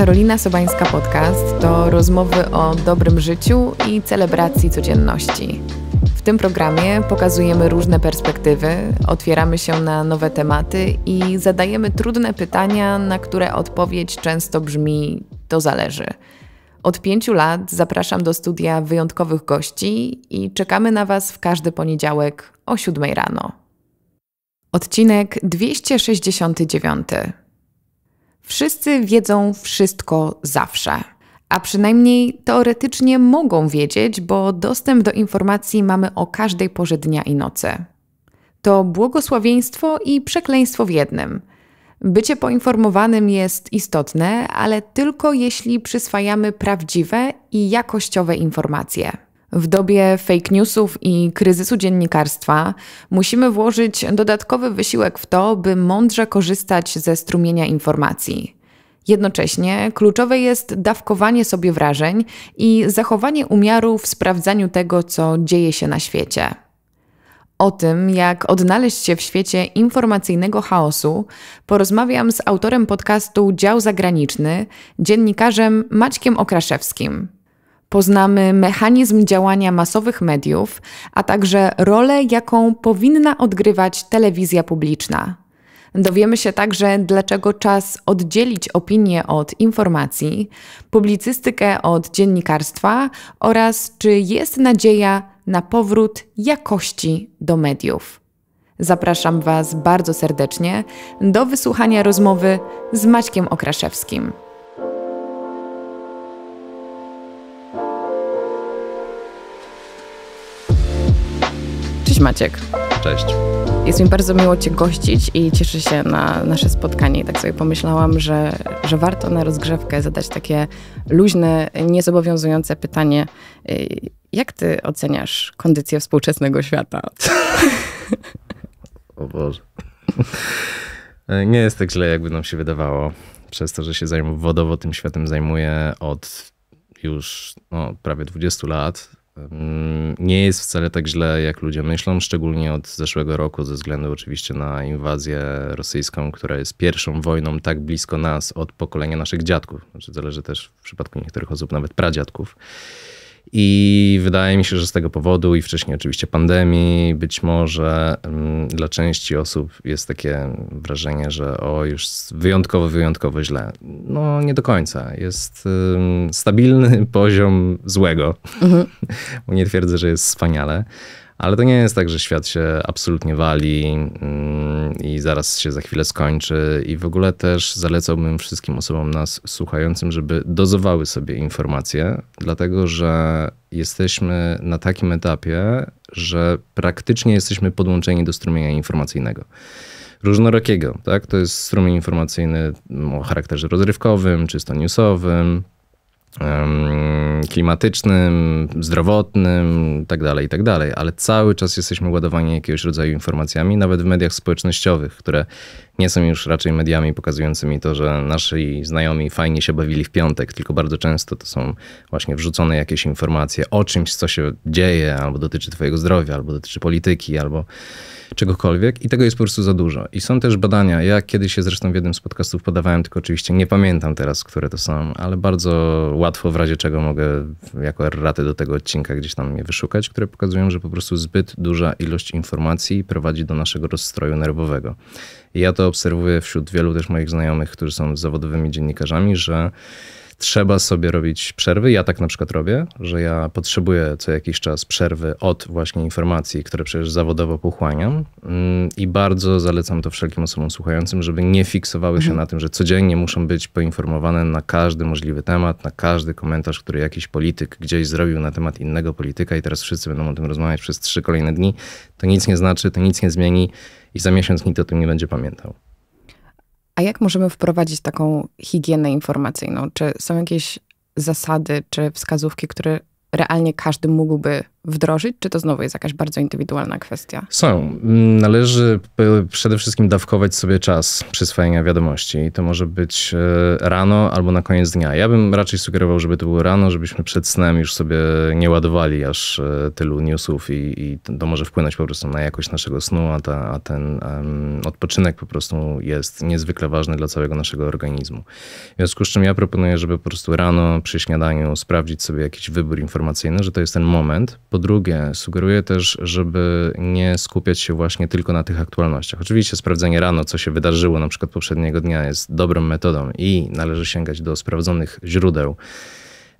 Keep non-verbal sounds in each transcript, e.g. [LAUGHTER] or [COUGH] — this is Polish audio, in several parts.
Karolina Sobańska Podcast to rozmowy o dobrym życiu i celebracji codzienności. W tym programie pokazujemy różne perspektywy, otwieramy się na nowe tematy i zadajemy trudne pytania, na które odpowiedź często brzmi: to zależy. Od pięciu lat zapraszam do studia wyjątkowych gości i czekamy na Was w każdy poniedziałek o siódmej rano. Odcinek 269. Wszyscy wiedzą wszystko zawsze. A przynajmniej teoretycznie mogą wiedzieć, bo dostęp do informacji mamy o każdej porze dnia i nocy. To błogosławieństwo i przekleństwo w jednym. Bycie poinformowanym jest istotne, ale tylko jeśli przyswajamy prawdziwe i jakościowe informacje. W dobie fake newsów i kryzysu dziennikarstwa musimy włożyć dodatkowy wysiłek w to, by mądrze korzystać ze strumienia informacji. Jednocześnie kluczowe jest dawkowanie sobie wrażeń i zachowanie umiaru w sprawdzaniu tego, co dzieje się na świecie. O tym, jak odnaleźć się w świecie informacyjnego chaosu, porozmawiam z autorem podcastu Dział Zagraniczny, dziennikarzem Maćkiem Okraszewskim poznamy mechanizm działania masowych mediów, a także rolę, jaką powinna odgrywać telewizja publiczna. Dowiemy się także, dlaczego czas oddzielić opinię od informacji, publicystykę od dziennikarstwa oraz czy jest nadzieja na powrót jakości do mediów. Zapraszam Was bardzo serdecznie do wysłuchania rozmowy z Maćkiem Okraszewskim. Cześć Maciek. Cześć. Jest mi bardzo miło Cię gościć i cieszę się na nasze spotkanie. I tak sobie pomyślałam, że, że warto na rozgrzewkę zadać takie luźne, niezobowiązujące pytanie. Y, jak Ty oceniasz kondycję współczesnego świata? O Boże. Nie jest tak źle, jakby nam się wydawało. Przez to, że się zajm- wodowo tym światem zajmuję od już no, prawie 20 lat, nie jest wcale tak źle, jak ludzie myślą, szczególnie od zeszłego roku, ze względu oczywiście na inwazję rosyjską, która jest pierwszą wojną tak blisko nas od pokolenia naszych dziadków. Znaczy, zależy też w przypadku niektórych osób, nawet pradziadków. I wydaje mi się, że z tego powodu i wcześniej oczywiście pandemii, być może mm, dla części osób jest takie wrażenie, że o już wyjątkowo, wyjątkowo źle. No nie do końca. Jest stabilny [LAUGHS] poziom złego. Mhm. Nie twierdzę, że jest wspaniale. Ale to nie jest tak, że świat się absolutnie wali mm, i zaraz się za chwilę skończy. I w ogóle też zalecałbym wszystkim osobom nas słuchającym, żeby dozowały sobie informacje, dlatego że jesteśmy na takim etapie, że praktycznie jesteśmy podłączeni do strumienia informacyjnego różnorakiego. Tak? To jest strumień informacyjny o charakterze rozrywkowym, czysto newsowym, klimatycznym, zdrowotnym tak dalej tak dalej. ale cały czas jesteśmy ładowani jakiegoś rodzaju informacjami, nawet w mediach społecznościowych, które nie są już raczej mediami pokazującymi to, że nasi znajomi fajnie się bawili w piątek, tylko bardzo często to są właśnie wrzucone jakieś informacje o czymś, co się dzieje, albo dotyczy twojego zdrowia, albo dotyczy polityki, albo czegokolwiek i tego jest po prostu za dużo. I są też badania, ja kiedyś się zresztą w jednym z podcastów podawałem, tylko oczywiście nie pamiętam teraz, które to są, ale bardzo łatwo w razie czego mogę jako erraty do tego odcinka gdzieś tam je wyszukać, które pokazują, że po prostu zbyt duża ilość informacji prowadzi do naszego rozstroju nerwowego. I ja to obserwuję wśród wielu też moich znajomych, którzy są zawodowymi dziennikarzami, że trzeba sobie robić przerwy. Ja tak na przykład robię, że ja potrzebuję co jakiś czas przerwy od właśnie informacji, które przecież zawodowo pochłaniam mm, i bardzo zalecam to wszelkim osobom słuchającym, żeby nie fiksowały się mhm. na tym, że codziennie muszą być poinformowane na każdy możliwy temat, na każdy komentarz, który jakiś polityk gdzieś zrobił na temat innego polityka i teraz wszyscy będą o tym rozmawiać przez trzy kolejne dni. To nic nie znaczy, to nic nie zmieni i za miesiąc nikt o tym nie będzie pamiętał. A jak możemy wprowadzić taką higienę informacyjną? Czy są jakieś zasady czy wskazówki, które realnie każdy mógłby wdrożyć, czy to znowu jest jakaś bardzo indywidualna kwestia? Są. Należy przede wszystkim dawkować sobie czas przyswajania wiadomości. I to może być e, rano albo na koniec dnia. Ja bym raczej sugerował, żeby to było rano, żebyśmy przed snem już sobie nie ładowali aż e, tylu newsów i, i to może wpłynąć po prostu na jakość naszego snu, a, ta, a ten um, odpoczynek po prostu jest niezwykle ważny dla całego naszego organizmu. W związku z czym ja proponuję, żeby po prostu rano przy śniadaniu sprawdzić sobie jakiś wybór informacyjny, że to jest ten moment, po drugie, sugeruję też, żeby nie skupiać się właśnie tylko na tych aktualnościach. Oczywiście sprawdzenie rano, co się wydarzyło na przykład poprzedniego dnia jest dobrą metodą i należy sięgać do sprawdzonych źródeł.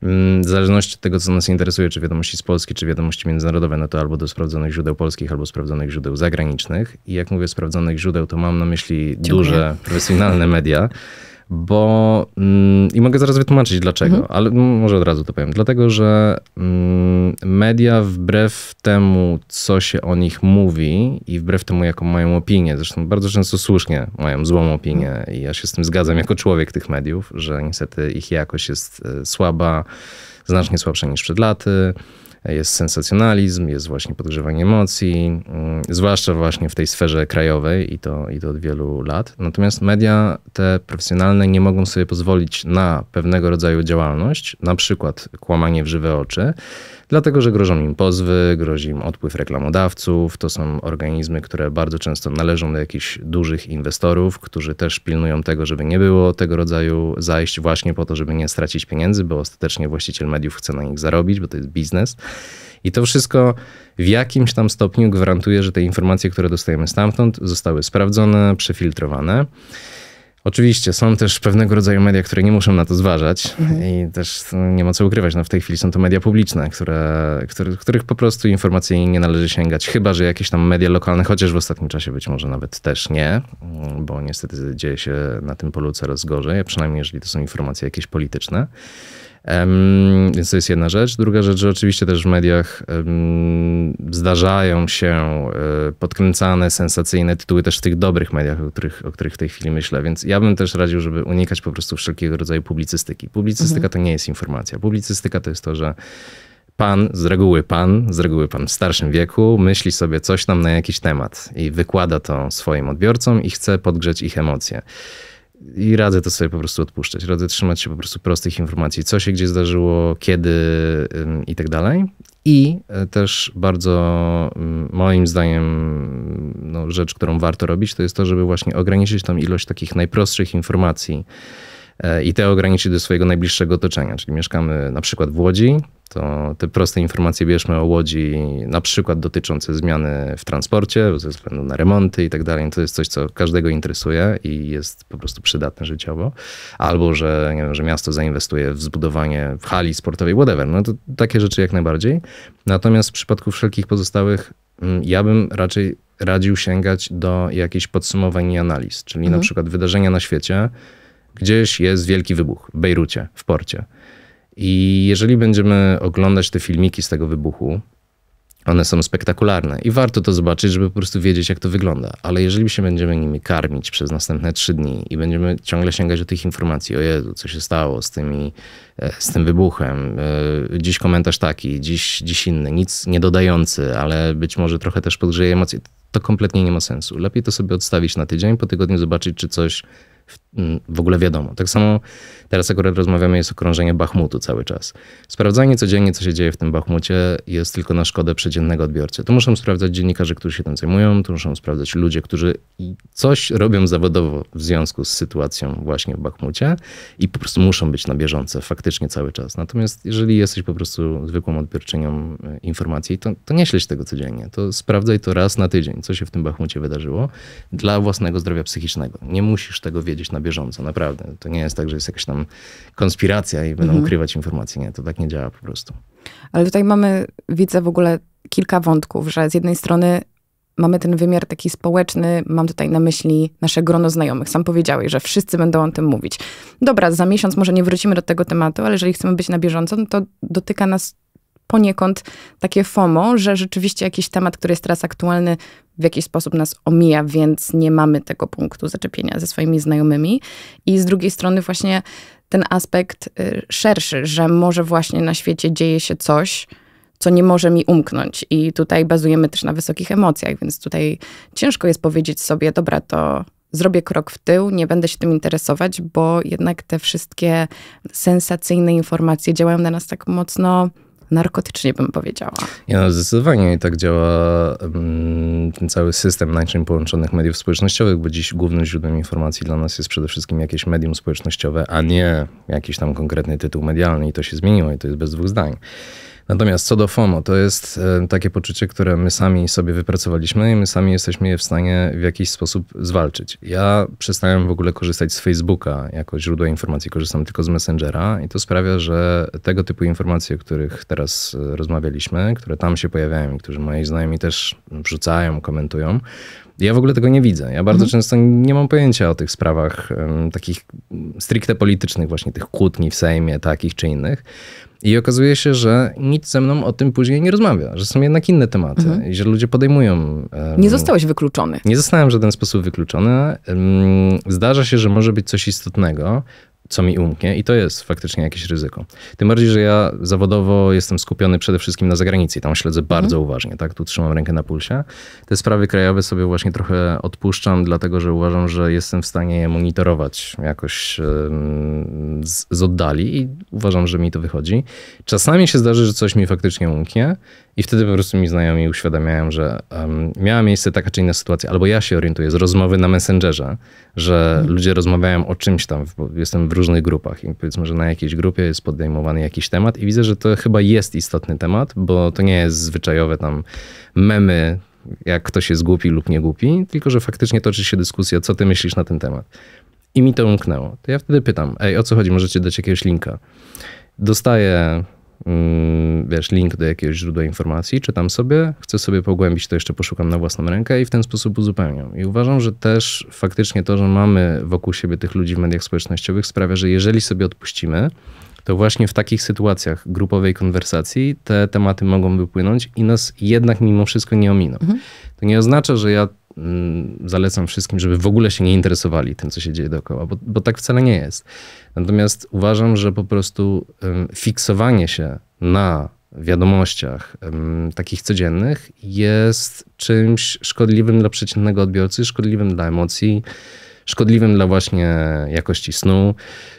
Mm, w zależności od tego, co nas interesuje, czy wiadomości z Polski, czy wiadomości międzynarodowe, no to albo do sprawdzonych źródeł polskich, albo sprawdzonych źródeł zagranicznych. I jak mówię sprawdzonych źródeł, to mam na myśli Dziękuję. duże, profesjonalne media bo mm, i mogę zaraz wytłumaczyć dlaczego, mhm. ale może od razu to powiem. Dlatego, że mm, media wbrew temu, co się o nich mówi i wbrew temu, jaką mają opinię, zresztą bardzo często słusznie mają złą opinię mhm. i ja się z tym zgadzam jako człowiek tych mediów, że niestety ich jakość jest e, słaba, znacznie słabsza niż przed laty jest sensacjonalizm, jest właśnie podgrzewanie emocji, mm, zwłaszcza właśnie w tej sferze krajowej i to, i to od wielu lat. Natomiast media te profesjonalne nie mogą sobie pozwolić na pewnego rodzaju działalność, na przykład kłamanie w żywe oczy, dlatego że grożą im pozwy, grozi im odpływ reklamodawców. To są organizmy, które bardzo często należą do jakichś dużych inwestorów, którzy też pilnują tego, żeby nie było tego rodzaju zajść właśnie po to, żeby nie stracić pieniędzy, bo ostatecznie właściciel mediów chce na nich zarobić, bo to jest biznes. I to wszystko w jakimś tam stopniu gwarantuje, że te informacje, które dostajemy stamtąd, zostały sprawdzone, przefiltrowane. Oczywiście, są też pewnego rodzaju media, które nie muszą na to zważać mhm. i też nie ma co ukrywać. No, w tej chwili są to media publiczne, które, które, których po prostu informacyjnie nie należy sięgać, chyba że jakieś tam media lokalne, chociaż w ostatnim czasie być może nawet też nie, bo niestety dzieje się na tym polu coraz gorzej, przynajmniej jeżeli to są informacje jakieś polityczne więc to jest jedna rzecz. Druga rzecz, że oczywiście też w mediach zdarzają się e, podkręcane, sensacyjne tytuły też w tych dobrych mediach, o których, o których w tej chwili myślę. Więc ja bym też radził, żeby unikać po prostu wszelkiego rodzaju publicystyki. Publicystyka mhm. to nie jest informacja. Publicystyka to jest to, że pan, z reguły pan, z reguły pan w starszym wieku, myśli sobie coś tam na jakiś temat i wykłada to swoim odbiorcom i chce podgrzeć ich emocje i radzę to sobie po prostu odpuszczać. Radzę trzymać się po prostu prostych informacji, co się gdzie zdarzyło, kiedy i tak dalej. I e, też bardzo moim zdaniem no, rzecz, którą warto robić, to jest to, żeby właśnie ograniczyć tą ilość takich najprostszych informacji E, i te ograniczyć do swojego najbliższego otoczenia. Czyli mieszkamy na przykład w Łodzi, to te proste informacje bierzmy o Łodzi, na przykład dotyczące zmiany w transporcie, ze względu na remonty i tak dalej. To jest coś, co każdego interesuje i jest po prostu przydatne życiowo. Albo, że, nie wiem, że miasto zainwestuje w zbudowanie hali sportowej, whatever. No to takie rzeczy jak najbardziej. Natomiast w przypadku wszelkich pozostałych, mm, ja bym raczej radził sięgać do jakichś podsumowań i analiz, czyli mhm. na przykład wydarzenia na świecie, Gdzieś jest wielki wybuch w Bejrucie, w porcie. I jeżeli będziemy oglądać te filmiki z tego wybuchu, one są spektakularne i warto to zobaczyć, żeby po prostu wiedzieć, jak to wygląda. Ale jeżeli się będziemy nimi karmić przez następne trzy dni i będziemy ciągle sięgać do tych informacji, o Jezu, co się stało z, tymi, e, z tym wybuchem, e, dziś komentarz taki, dziś, dziś inny, nic nie dodający, ale być może trochę też podgrzeje emocje, to kompletnie nie ma sensu. Lepiej to sobie odstawić na tydzień, po tygodniu zobaczyć, czy coś Mm, w ogóle wiadomo. Tak samo teraz akurat rozmawiamy jest okrążenie Bachmutu cały czas. Sprawdzanie codziennie, co się dzieje w tym Bachmucie jest tylko na szkodę przeciętnego odbiorcy. To muszą sprawdzać dziennikarze, którzy się tym zajmują, to muszą sprawdzać ludzie, którzy coś robią zawodowo w związku z sytuacją właśnie w Bachmucie i po prostu muszą być na bieżąco faktycznie cały czas. Natomiast jeżeli jesteś po prostu zwykłą odbiorczynią e, informacji, to, to nie śledź tego codziennie. To sprawdzaj to raz na tydzień, co się w tym Bachmucie wydarzyło dla własnego zdrowia psychicznego. Nie musisz tego wiedzieć na bieżąco, naprawdę. To nie jest tak, że jest jakaś tam konspiracja i będą mhm. ukrywać informacje. Nie, to tak nie działa po prostu. Ale tutaj mamy, widzę w ogóle kilka wątków, że z jednej strony mamy ten wymiar taki społeczny, mam tutaj na myśli nasze grono znajomych. Sam powiedziałeś, że wszyscy będą o tym mówić. Dobra, za miesiąc może nie wrócimy do tego tematu, ale jeżeli chcemy być na bieżąco, no to dotyka nas poniekąd takie FOMO, że rzeczywiście jakiś temat, który jest teraz aktualny, w jakiś sposób nas omija, więc nie mamy tego punktu zaczepienia ze swoimi znajomymi. I z drugiej strony, właśnie ten aspekt y, szerszy, że może właśnie na świecie dzieje się coś, co nie może mi umknąć. I tutaj bazujemy też na wysokich emocjach, więc tutaj ciężko jest powiedzieć sobie, dobra, to zrobię krok w tył, nie będę się tym interesować, bo jednak te wszystkie sensacyjne informacje działają na nas tak mocno narkotycznie, bym powiedziała. Ja, no, zdecydowanie i tak działa mm, ten cały system naczyń połączonych mediów społecznościowych, bo dziś głównym źródłem informacji dla nas jest przede wszystkim jakieś medium społecznościowe, a nie jakiś tam konkretny tytuł medialny i to się zmieniło i to jest bez dwóch zdań. Natomiast co do FOMO, to jest e, takie poczucie, które my sami sobie wypracowaliśmy i my sami jesteśmy je w stanie w jakiś sposób zwalczyć. Ja przestałem w ogóle korzystać z Facebooka jako źródła informacji, korzystam tylko z Messengera i to sprawia, że tego typu informacje, o których teraz e, rozmawialiśmy, które tam się pojawiają i którzy moi znajomi też wrzucają, komentują, ja w ogóle tego nie widzę. Ja bardzo mhm. często nie mam pojęcia o tych sprawach um, takich stricte politycznych, właśnie tych kłótni w Sejmie, takich czy innych. I okazuje się, że nic ze mną o tym później nie rozmawia, że są jednak inne tematy mhm. i że ludzie podejmują. Nie zostałeś wykluczony. Nie zostałem w żaden sposób wykluczony. Zdarza się, że może być coś istotnego, co mi umknie i to jest faktycznie jakieś ryzyko. Tym bardziej, że ja zawodowo jestem skupiony przede wszystkim na zagranicy, tam śledzę mhm. bardzo mhm. uważnie, tak, tu trzymam rękę na pulsie. Te sprawy krajowe sobie właśnie trochę odpuszczam, dlatego że uważam, że jestem w stanie je monitorować jakoś z, z oddali i uważam, że mi to wychodzi. Czasami się zdarzy, że coś mi faktycznie umknie, i wtedy po prostu mi znajomi uświadamiają, że um, miała miejsce taka czy inna sytuacja, albo ja się orientuję z rozmowy na Messengerze, że mhm. ludzie rozmawiają o czymś tam, jestem w różnych grupach i powiedzmy, że na jakiejś grupie jest podejmowany jakiś temat i widzę, że to chyba jest istotny temat, bo to nie jest zwyczajowe tam memy, jak ktoś jest głupi lub nie głupi, tylko że faktycznie toczy się dyskusja, co ty myślisz na ten temat. I mi to umknęło. To ja wtedy pytam, ej, o co chodzi, możecie dać jakiegoś linka. Dostaję Mm, wiesz, link do jakiegoś źródła informacji, czytam sobie, chcę sobie pogłębić to jeszcze, poszukam na własną rękę i w ten sposób uzupełniam. I uważam, że też faktycznie to, że mamy wokół siebie tych ludzi w mediach społecznościowych sprawia, że jeżeli sobie odpuścimy, to właśnie w takich sytuacjach grupowej konwersacji te tematy mogą wypłynąć i nas jednak mimo wszystko nie ominą. Mhm. To nie oznacza, że ja Mm, zalecam wszystkim, żeby w ogóle się nie interesowali tym, co się dzieje dookoła, bo, bo tak wcale nie jest. Natomiast uważam, że po prostu fiksowanie się na wiadomościach takich codziennych jest czymś szkodliwym dla przeciętnego odbiorcy, szkodliwym dla emocji szkodliwym dla właśnie jakości snu,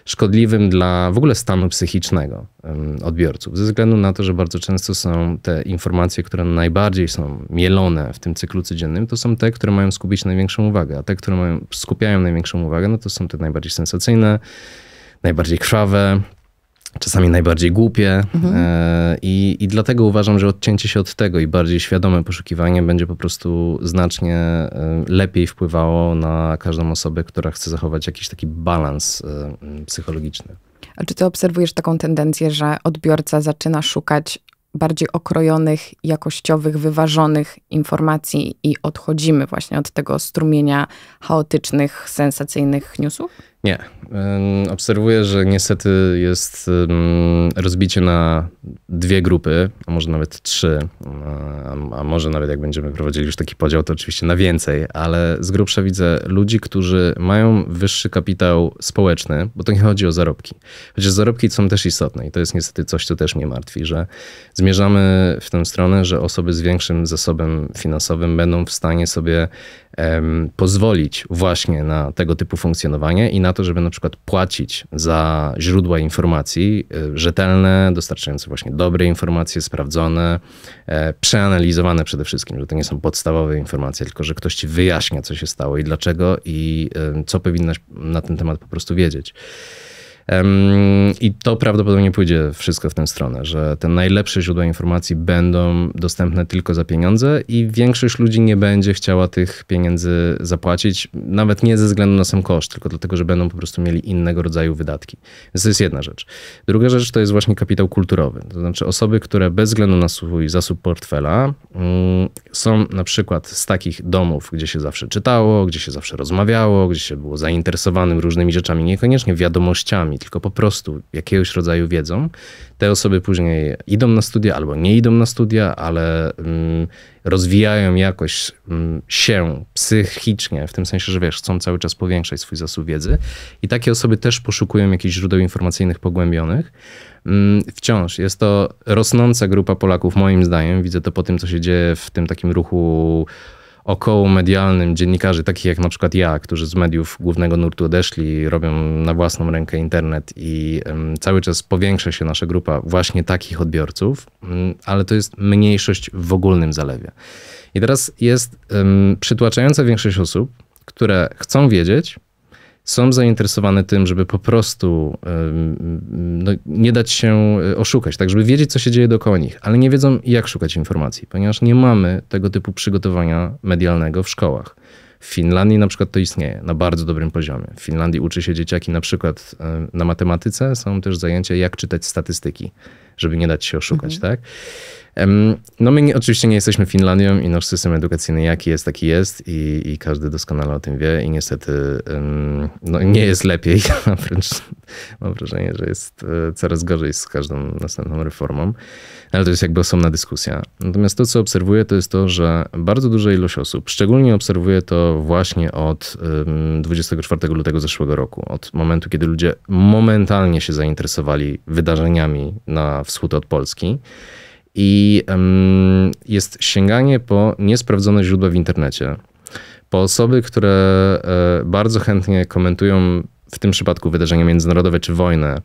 szkodliwym dla w ogóle stanu psychicznego odbiorców, ze względu na to, że bardzo często są te informacje, które najbardziej są mielone w tym cyklu codziennym, to są te, które mają skupić największą uwagę, a te, które mają, skupiają największą uwagę, no to są te najbardziej sensacyjne, najbardziej krwawe, czasami najbardziej głupie. Mhm. E, I, I dlatego uważam, że odcięcie się od tego i bardziej świadome poszukiwanie będzie po prostu znacznie e, lepiej wpływało na każdą osobę, która chce zachować jakiś taki balans e, psychologiczny. A czy ty obserwujesz taką tendencję, że odbiorca zaczyna szukać bardziej okrojonych, jakościowych, wyważonych informacji i odchodzimy właśnie od tego strumienia chaotycznych, sensacyjnych newsów? Nie. Obserwuję, że niestety jest rozbicie na dwie grupy, a może nawet trzy, a może nawet jak będziemy prowadzili już taki podział, to oczywiście na więcej, ale z grubsza widzę ludzi, którzy mają wyższy kapitał społeczny, bo to nie chodzi o zarobki. Chociaż zarobki są też istotne i to jest niestety coś, co też mnie martwi, że zmierzamy w tę stronę, że osoby z większym zasobem finansowym będą w stanie sobie em, pozwolić właśnie na tego typu funkcjonowanie i na na to, żeby na przykład płacić za źródła informacji y, rzetelne, dostarczające właśnie dobre informacje, sprawdzone, e, przeanalizowane przede wszystkim, że to nie są podstawowe informacje, tylko że ktoś ci wyjaśnia, co się stało i dlaczego i y, co powinnaś na ten temat po prostu wiedzieć. I to prawdopodobnie pójdzie wszystko w tę stronę, że te najlepsze źródła informacji będą dostępne tylko za pieniądze i większość ludzi nie będzie chciała tych pieniędzy zapłacić, nawet nie ze względu na sam koszt, tylko dlatego, że będą po prostu mieli innego rodzaju wydatki. Więc to jest jedna rzecz. Druga rzecz to jest właśnie kapitał kulturowy. To znaczy osoby, które bez względu na swój zasób portfela mm, są na przykład z takich domów, gdzie się zawsze czytało, gdzie się zawsze rozmawiało, gdzie się było zainteresowanym różnymi rzeczami, niekoniecznie wiadomościami, tylko po prostu jakiegoś rodzaju wiedzą. Te osoby później idą na studia albo nie idą na studia, ale mm, rozwijają jakoś mm, się psychicznie, w tym sensie, że wiesz, chcą cały czas powiększać swój zasób wiedzy. I takie osoby też poszukują jakichś źródeł informacyjnych pogłębionych. Mm, wciąż jest to rosnąca grupa Polaków, moim zdaniem. Widzę to po tym, co się dzieje w tym takim ruchu około medialnym dziennikarzy, takich jak na przykład ja, którzy z mediów głównego nurtu odeszli, robią na własną rękę internet i cały czas powiększa się nasza grupa właśnie takich odbiorców, mm, ale to jest mniejszość w ogólnym zalewie. I teraz jest przytłaczająca większość osób, które chcą wiedzieć, są zainteresowane tym, żeby po prostu no, nie dać się e, oszukać, tak, żeby wiedzieć, co się dzieje dookoła nich, ale nie wiedzą, jak szukać informacji, ponieważ nie mamy tego typu przygotowania medialnego w szkołach. W Finlandii na przykład to istnieje na bardzo dobrym poziomie. W Finlandii uczy się dzieciaki na przykład na matematyce, są też zajęcia, jak czytać statystyki żeby nie dać się oszukać, mhm. tak? No my nie, oczywiście nie jesteśmy Finlandią i nasz system edukacyjny jaki jest, taki jest i, i każdy doskonale o tym wie i niestety no, nie jest lepiej, a [LAUGHS] wręcz mam wrażenie, że jest e, coraz gorzej z każdą następną reformą, ale to jest jakby osobna dyskusja. Natomiast to, co obserwuję, to jest to, że bardzo duża ilość osób, szczególnie obserwuję to właśnie od 24 lutego zeszłego roku, od momentu, kiedy ludzie momentalnie się zainteresowali wydarzeniami na wschód od Polski. I jest sięganie po niesprawdzone źródła w internecie, po osoby, które e, bardzo chętnie komentują w tym przypadku wydarzenia międzynarodowe czy wojnę,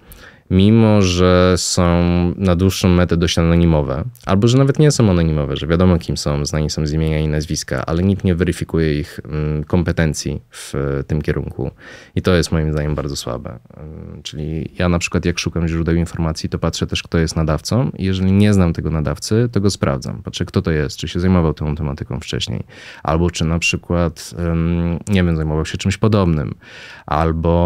mimo że są na dłuższą metę dość anonimowe, albo że nawet nie są anonimowe, że wiadomo kim są, znani są z imienia i nazwiska, ale nikt nie weryfikuje ich mm, kompetencji w e, tym kierunku. I to jest moim zdaniem bardzo słabe. Mm, czyli ja na przykład jak szukam źródeł informacji, to patrzę też kto jest nadawcą i jeżeli nie znam tego nadawcy, to go sprawdzam. Patrzę kto to jest, czy się zajmował tą tematyką wcześniej, albo czy na przykład, nie wiem, zajmował się czymś podobnym, albo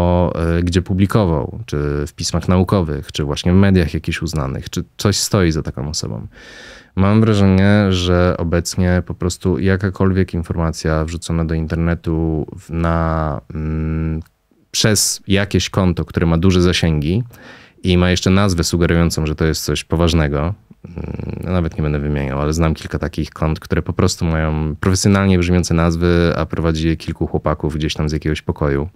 e, gdzie publikował, czy w pismach naukowych, naukowych, czy właśnie w mediach jakichś uznanych, czy coś stoi za taką osobą. Mam wrażenie, że obecnie po prostu jakakolwiek informacja wrzucona do internetu na, mm, przez jakieś konto, które ma duże zasięgi i ma jeszcze nazwę sugerującą, że to jest coś poważnego, mm, nawet nie będę wymieniał, ale znam kilka takich kont, które po prostu mają profesjonalnie brzmiące nazwy, a prowadzi je kilku chłopaków gdzieś tam z jakiegoś pokoju.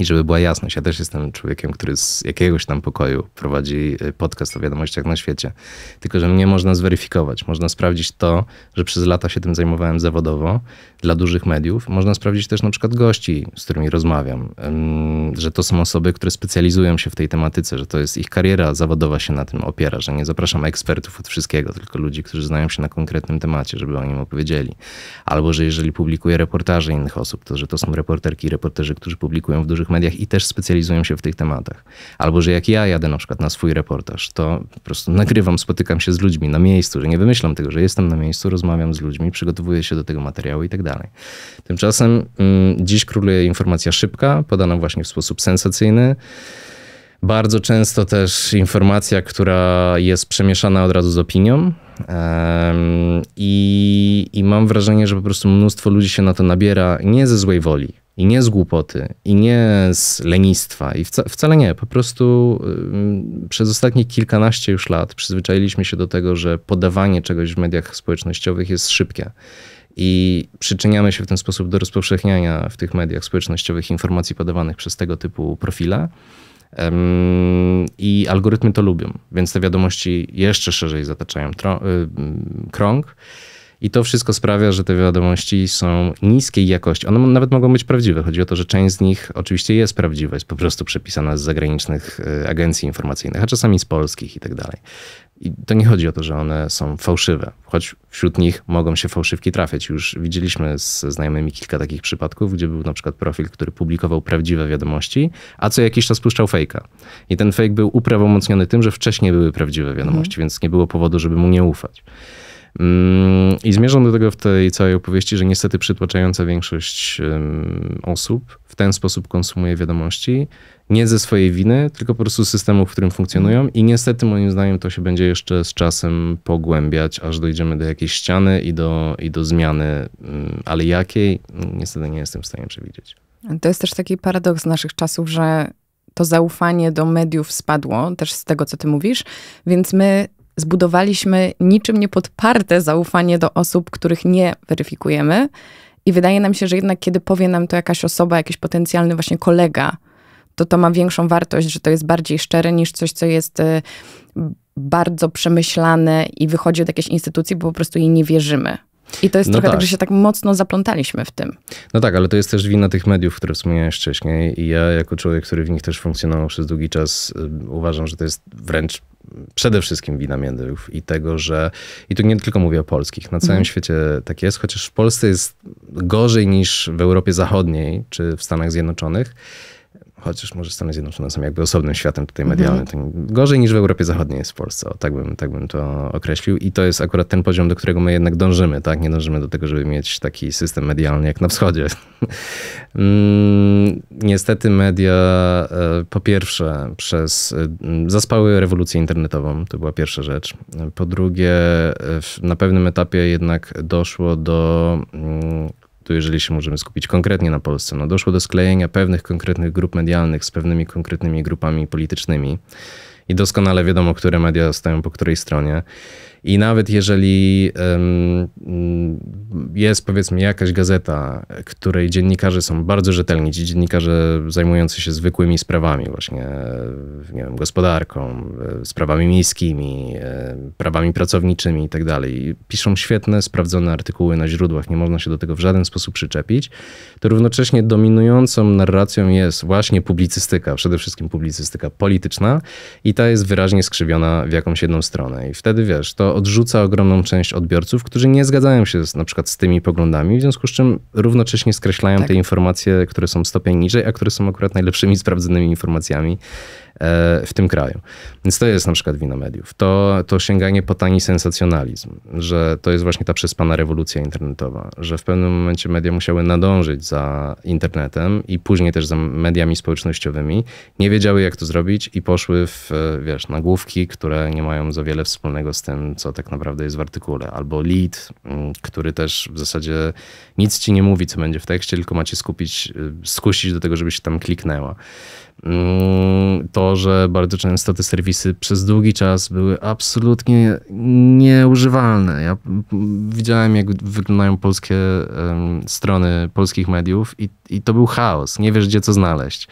I żeby była jasność, ja też jestem człowiekiem, który z jakiegoś tam pokoju prowadzi y, podcast o wiadomościach na świecie. Tylko, że mnie można zweryfikować. Można sprawdzić to, że przez lata się tym zajmowałem zawodowo dla dużych mediów. Można sprawdzić też na przykład gości, z którymi rozmawiam, że to są osoby, które specjalizują się w tej tematyce, że to jest ich kariera zawodowa się na tym opiera, że nie zapraszam ekspertów od wszystkiego, tylko ludzi, którzy znają się na konkretnym temacie, żeby o nim opowiedzieli. Albo, że jeżeli publikuję reportaże innych osób, to że to są reporterki i reporterzy, którzy publikują w dużych dużych mediach i też specjalizują się w tych tematach. Albo, że jak ja jadę na przykład na swój reportaż, to po prostu nagrywam, spotykam się z ludźmi na miejscu, że nie wymyślam tego, że jestem na miejscu, rozmawiam z ludźmi, przygotowuję się do tego materiału i tak dalej. Tymczasem mm, dziś króluje informacja szybka, podana właśnie w sposób sensacyjny. Bardzo często też informacja, która jest przemieszana od razu z opinią. I, I, mam wrażenie, że po prostu mnóstwo ludzi się na to nabiera nie ze złej woli, i nie z głupoty, i nie z lenistwa, i wca, wcale nie. Po prostu yy, przez ostatnie kilkanaście już lat przyzwyczailiśmy się do tego, że podawanie czegoś w mediach społecznościowych jest szybkie. I przyczyniamy się w ten sposób do rozpowszechniania w tych mediach społecznościowych informacji podawanych przez tego typu profile. I algorytmy to lubią, więc te wiadomości jeszcze szerzej zataczają krąg. I to wszystko sprawia, że te wiadomości są niskiej jakości. One nawet mogą być prawdziwe. Chodzi o to, że część z nich oczywiście jest prawdziwa, jest po prostu przepisana z zagranicznych y, agencji informacyjnych, a czasami z polskich i tak dalej. I to nie chodzi o to, że one są fałszywe, choć wśród nich mogą się fałszywki trafiać. Już widzieliśmy z znajomymi kilka takich przypadków, gdzie był na przykład profil, który publikował prawdziwe wiadomości, a co jakiś czas puszczał fejka. I ten fake był uprawomocniony tym, że wcześniej były prawdziwe wiadomości, mm. więc nie było powodu, żeby mu nie ufać. Mm, I zmierzam do tego w tej całej opowieści, że niestety przytłaczająca większość osób w ten sposób konsumuje wiadomości, nie ze swojej winy, tylko po prostu systemu, w którym funkcjonują mhm. i niestety moim zdaniem to się będzie jeszcze z czasem pogłębiać, aż dojdziemy do jakiejś ściany i do, i do zmiany, mm, ale jakiej niestety nie jestem w stanie przewidzieć. To jest też taki paradoks naszych czasów, że to zaufanie do mediów spadło, też z tego, co ty mówisz, więc my zbudowaliśmy niczym niepodparte zaufanie do osób, których nie weryfikujemy. I wydaje nam się, że jednak kiedy powie nam to jakaś osoba, jakiś potencjalny właśnie kolega, to to ma większą wartość, że to jest bardziej szczere niż coś, co jest y, bardzo przemyślane i wychodzi od jakiejś instytucji, bo po prostu jej nie wierzymy. I to jest no trochę tak. tak. że się tak mocno zaplątaliśmy w tym. No tak, ale to jest też wina tych mediów, które wspomniałeś wcześniej. I ja, jako człowiek, który w nich też funkcjonował przez długi czas, y, uważam, że to jest wręcz przede wszystkim międrów i tego, że i tu nie tylko mówię o polskich, na całym mhm. świecie tak jest, chociaż w Polsce jest gorzej niż w Europie Zachodniej czy w Stanach Zjednoczonych chociaż może Stany Zjednoczone są jakby osobnym światem tutaj mhm. medialnym. Gorzej niż w Europie Zachodniej jest w Polsce, o, tak, bym, tak bym to określił. I to jest akurat ten poziom, do którego my jednak dążymy, tak? Nie dążymy do tego, żeby mieć taki system medialny jak na wschodzie. [LAUGHS] Mm, niestety media e, po pierwsze przez e, zaspały rewolucję internetową, to była pierwsza rzecz. Po drugie e, na pewnym etapie jednak doszło do mm, tu jeżeli się możemy skupić konkretnie na Polsce, no doszło do sklejenia pewnych konkretnych grup medialnych z pewnymi konkretnymi grupami politycznymi i doskonale wiadomo, które media stoją po której stronie. I nawet jeżeli mm, jest powiedzmy jakaś gazeta, której dziennikarze są bardzo rzetelni, ci dziennikarze zajmujący się zwykłymi sprawami, właśnie nie wiem, gospodarką, e, sprawami miejskimi, e, prawami pracowniczymi itd., tak piszą świetne, sprawdzone artykuły na źródłach, nie można się do tego w żaden sposób przyczepić, to równocześnie dominującą narracją jest właśnie publicystyka, przede wszystkim publicystyka polityczna i ta jest wyraźnie skrzywiona w jakąś jedną stronę. I wtedy wiesz, to odrzuca ogromną część odbiorców, którzy nie zgadzają się z, na przykład z tymi poglądami, w związku z czym równocześnie skreślają tak. te informacje, które są stopień niżej, a które są akurat najlepszymi sprawdzonymi informacjami. E, w tym kraju. Więc to jest na przykład wina mediów. To, to sięganie po tani sensacjonalizm, że to jest właśnie ta przespana rewolucja internetowa, że w pewnym momencie media musiały nadążyć za internetem i później też za mediami społecznościowymi, nie wiedziały jak to zrobić i poszły w, e, wiesz, nagłówki, które nie mają za wiele wspólnego z tym, co tak naprawdę jest w artykule, albo lead, mm, który też w zasadzie nic ci nie mówi, co będzie w tekście, tylko macie skupić, e, skusić do tego, żebyś tam kliknęła. Mm, to, że bardzo często te serwisy przez długi czas były absolutnie nieużywalne. Ja widziałem, jak wyglądają polskie strony polskich mediów i, i to był chaos. Nie wiesz, gdzie co znaleźć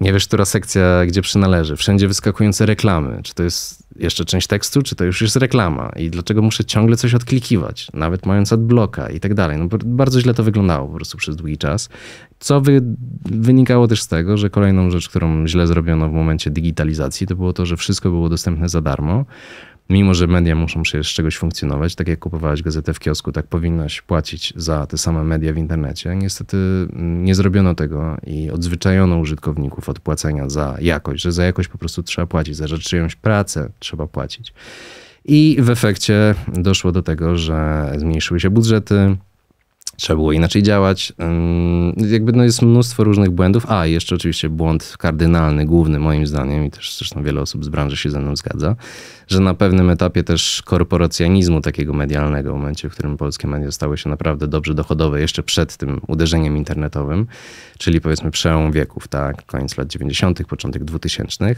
nie wiesz, która sekcja gdzie przynależy. Wszędzie wyskakujące reklamy. Czy to jest jeszcze część tekstu, czy to już jest reklama? I dlaczego muszę ciągle coś odklikiwać, nawet mając adblocka i tak dalej. No, bardzo źle to wyglądało po prostu przez długi czas. Co wy, wynikało też z tego, że kolejną rzecz, którą źle zrobiono w momencie digitalizacji, to było to, że wszystko było dostępne za darmo mimo że media muszą przecież z czegoś funkcjonować, tak jak kupowałeś gazetę w kiosku, tak powinnaś płacić za te same media w internecie. Niestety mm, nie zrobiono tego i odzwyczajono użytkowników od płacenia za jakość, że za jakość po prostu trzeba płacić, za czyjąś pracę trzeba płacić. I w efekcie doszło do tego, że zmniejszyły się budżety, trzeba było inaczej działać. Jakby no jest mnóstwo różnych błędów. A, jeszcze oczywiście błąd kardynalny, główny moim zdaniem i też zresztą wiele osób z branży się ze mną zgadza, że na pewnym etapie też korporacjanizmu takiego medialnego, w momencie, w którym polskie media stały się naprawdę dobrze dochodowe jeszcze przed tym uderzeniem internetowym, czyli powiedzmy przełom wieków, tak, koniec lat 90., początek 2000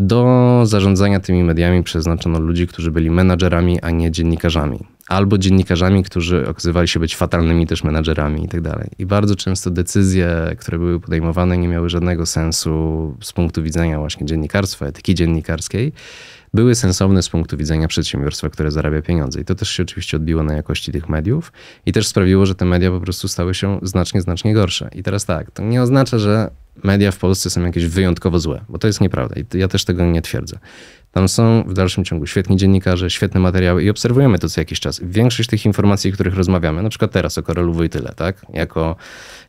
do zarządzania tymi mediami przeznaczono ludzi, którzy byli menadżerami, a nie dziennikarzami. Albo dziennikarzami, którzy okazywali się być fatalnymi też menadżerami i tak dalej. I bardzo często decyzje, które były podejmowane, nie miały żadnego sensu z punktu widzenia właśnie dziennikarstwa, etyki dziennikarskiej. Były sensowne z punktu widzenia przedsiębiorstwa, które zarabia pieniądze. I to też się oczywiście odbiło na jakości tych mediów i też sprawiło, że te media po prostu stały się znacznie, znacznie gorsze. I teraz tak, to nie oznacza, że media w Polsce są jakieś wyjątkowo złe, bo to jest nieprawda i ja też tego nie twierdzę. Tam są w dalszym ciągu świetni dziennikarze, świetne materiały i obserwujemy to co jakiś czas. Większość tych informacji, o których rozmawiamy, na przykład teraz o Korelu Wojtyle, tak? Jako,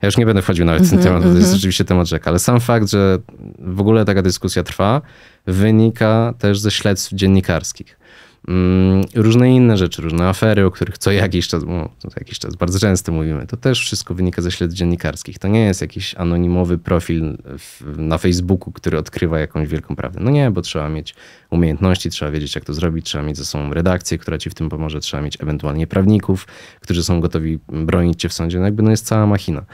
ja już nie będę wchodził nawet w ten mhm, temat, to jest mhm. rzeczywiście temat rzeka, ale sam fakt, że w ogóle taka dyskusja trwa, wynika też ze śledztw dziennikarskich. Mm, różne inne rzeczy, różne afery, o których co jakiś czas, no, co jakiś czas bardzo często mówimy, to też wszystko wynika ze śledztw dziennikarskich. To nie jest jakiś anonimowy profil w, na Facebooku, który odkrywa jakąś wielką prawdę. No nie, bo trzeba mieć umiejętności, trzeba wiedzieć, jak to zrobić, trzeba mieć ze sobą redakcję, która ci w tym pomoże, trzeba mieć ewentualnie prawników, którzy są gotowi bronić cię w sądzie. No jakby no jest cała machina.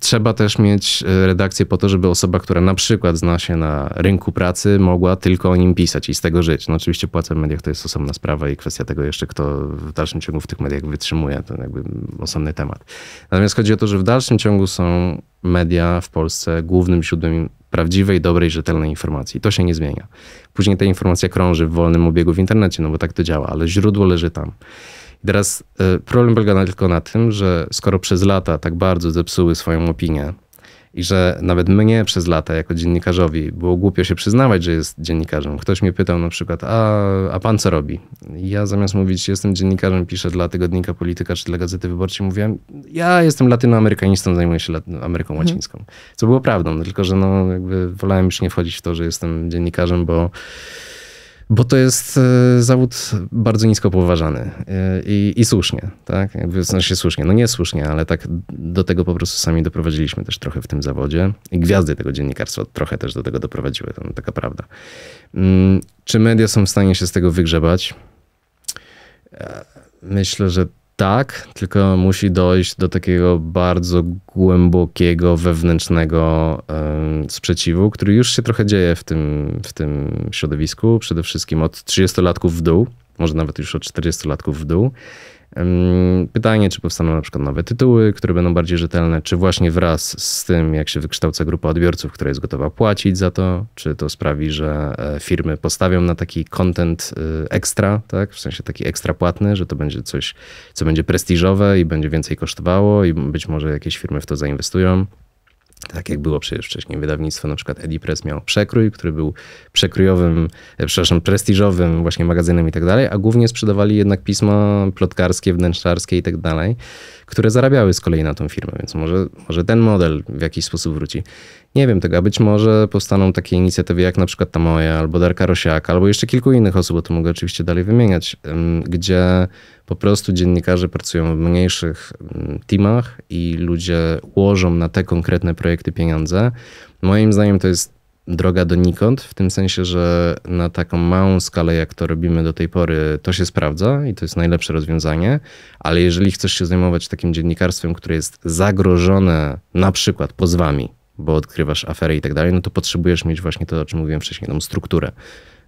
Trzeba też mieć e, redakcję po to, żeby osoba, która na przykład zna się na rynku pracy, mogła tylko o nim pisać i z tego żyć. No oczywiście płaca w mediach to jest osobna sprawa i kwestia tego jeszcze, kto w dalszym ciągu w tych mediach wytrzymuje, to jakby osobny temat. Natomiast chodzi o to, że w dalszym ciągu są media w Polsce głównym źródłem prawdziwej, dobrej, rzetelnej informacji. To się nie zmienia. Później ta informacja krąży w wolnym obiegu w internecie, no bo tak to działa, ale źródło leży tam. I Teraz e, problem polega tylko na tym, że skoro przez lata tak bardzo zepsuły swoją opinię i że nawet mnie przez lata jako dziennikarzowi było głupio się przyznawać, że jest dziennikarzem. Ktoś mnie pytał na przykład, a, a pan co robi? I ja zamiast mówić, jestem dziennikarzem, piszę dla Tygodnika Polityka czy dla Gazety Wyborczej, mówiłem, ja jestem latynoamerykanistą, zajmuję się Ameryką mhm. Łacińską. Co było prawdą, tylko że no, jakby wolałem już nie wchodzić w to, że jestem dziennikarzem, bo bo to jest e, zawód bardzo nisko poważany e, i, i słusznie, tak? Jakby, znaczy słusznie, no nie słusznie, ale tak do tego po prostu sami doprowadziliśmy też trochę w tym zawodzie i gwiazdy tego dziennikarstwa trochę też do tego doprowadziły, to taka prawda. Mm, czy media są w stanie się z tego wygrzebać? E, myślę, że tak, tylko musi dojść do takiego bardzo głębokiego wewnętrznego sprzeciwu, który już się trochę dzieje w tym, w tym środowisku, przede wszystkim od 30-latków w dół, może nawet już od 40-latków w dół. Pytanie, czy powstaną na przykład nowe tytuły, które będą bardziej rzetelne, czy właśnie wraz z tym, jak się wykształca grupa odbiorców, która jest gotowa płacić za to, czy to sprawi, że e, firmy postawią na taki content y, ekstra, tak? w sensie taki ekstra płatny, że to będzie coś, co będzie prestiżowe i będzie więcej kosztowało i być może jakieś firmy w to zainwestują. Tak jak było przecież wcześniej. Wydawnictwo na przykład Press miał przekrój, który był przekrojowym, e, przepraszam, prestiżowym właśnie magazynem i tak dalej, a głównie sprzedawali jednak pisma plotkarskie, wnętrzarskie i tak dalej, które zarabiały z kolei na tą firmę, więc może, może ten model w jakiś sposób wróci. Nie wiem tego, a być może powstaną takie inicjatywy jak na przykład ta moja, albo Darka Rosiaka, albo jeszcze kilku innych osób, bo to mogę oczywiście dalej wymieniać, gdzie po prostu dziennikarze pracują w mniejszych teamach i ludzie łożą na te konkretne projekty pieniądze. Moim zdaniem to jest droga donikąd, w tym sensie, że na taką małą skalę, jak to robimy do tej pory, to się sprawdza i to jest najlepsze rozwiązanie, ale jeżeli chcesz się zajmować takim dziennikarstwem, które jest zagrożone na przykład pozwami, bo odkrywasz aferę i tak dalej, no to potrzebujesz mieć właśnie to, o czym mówiłem wcześniej, tą strukturę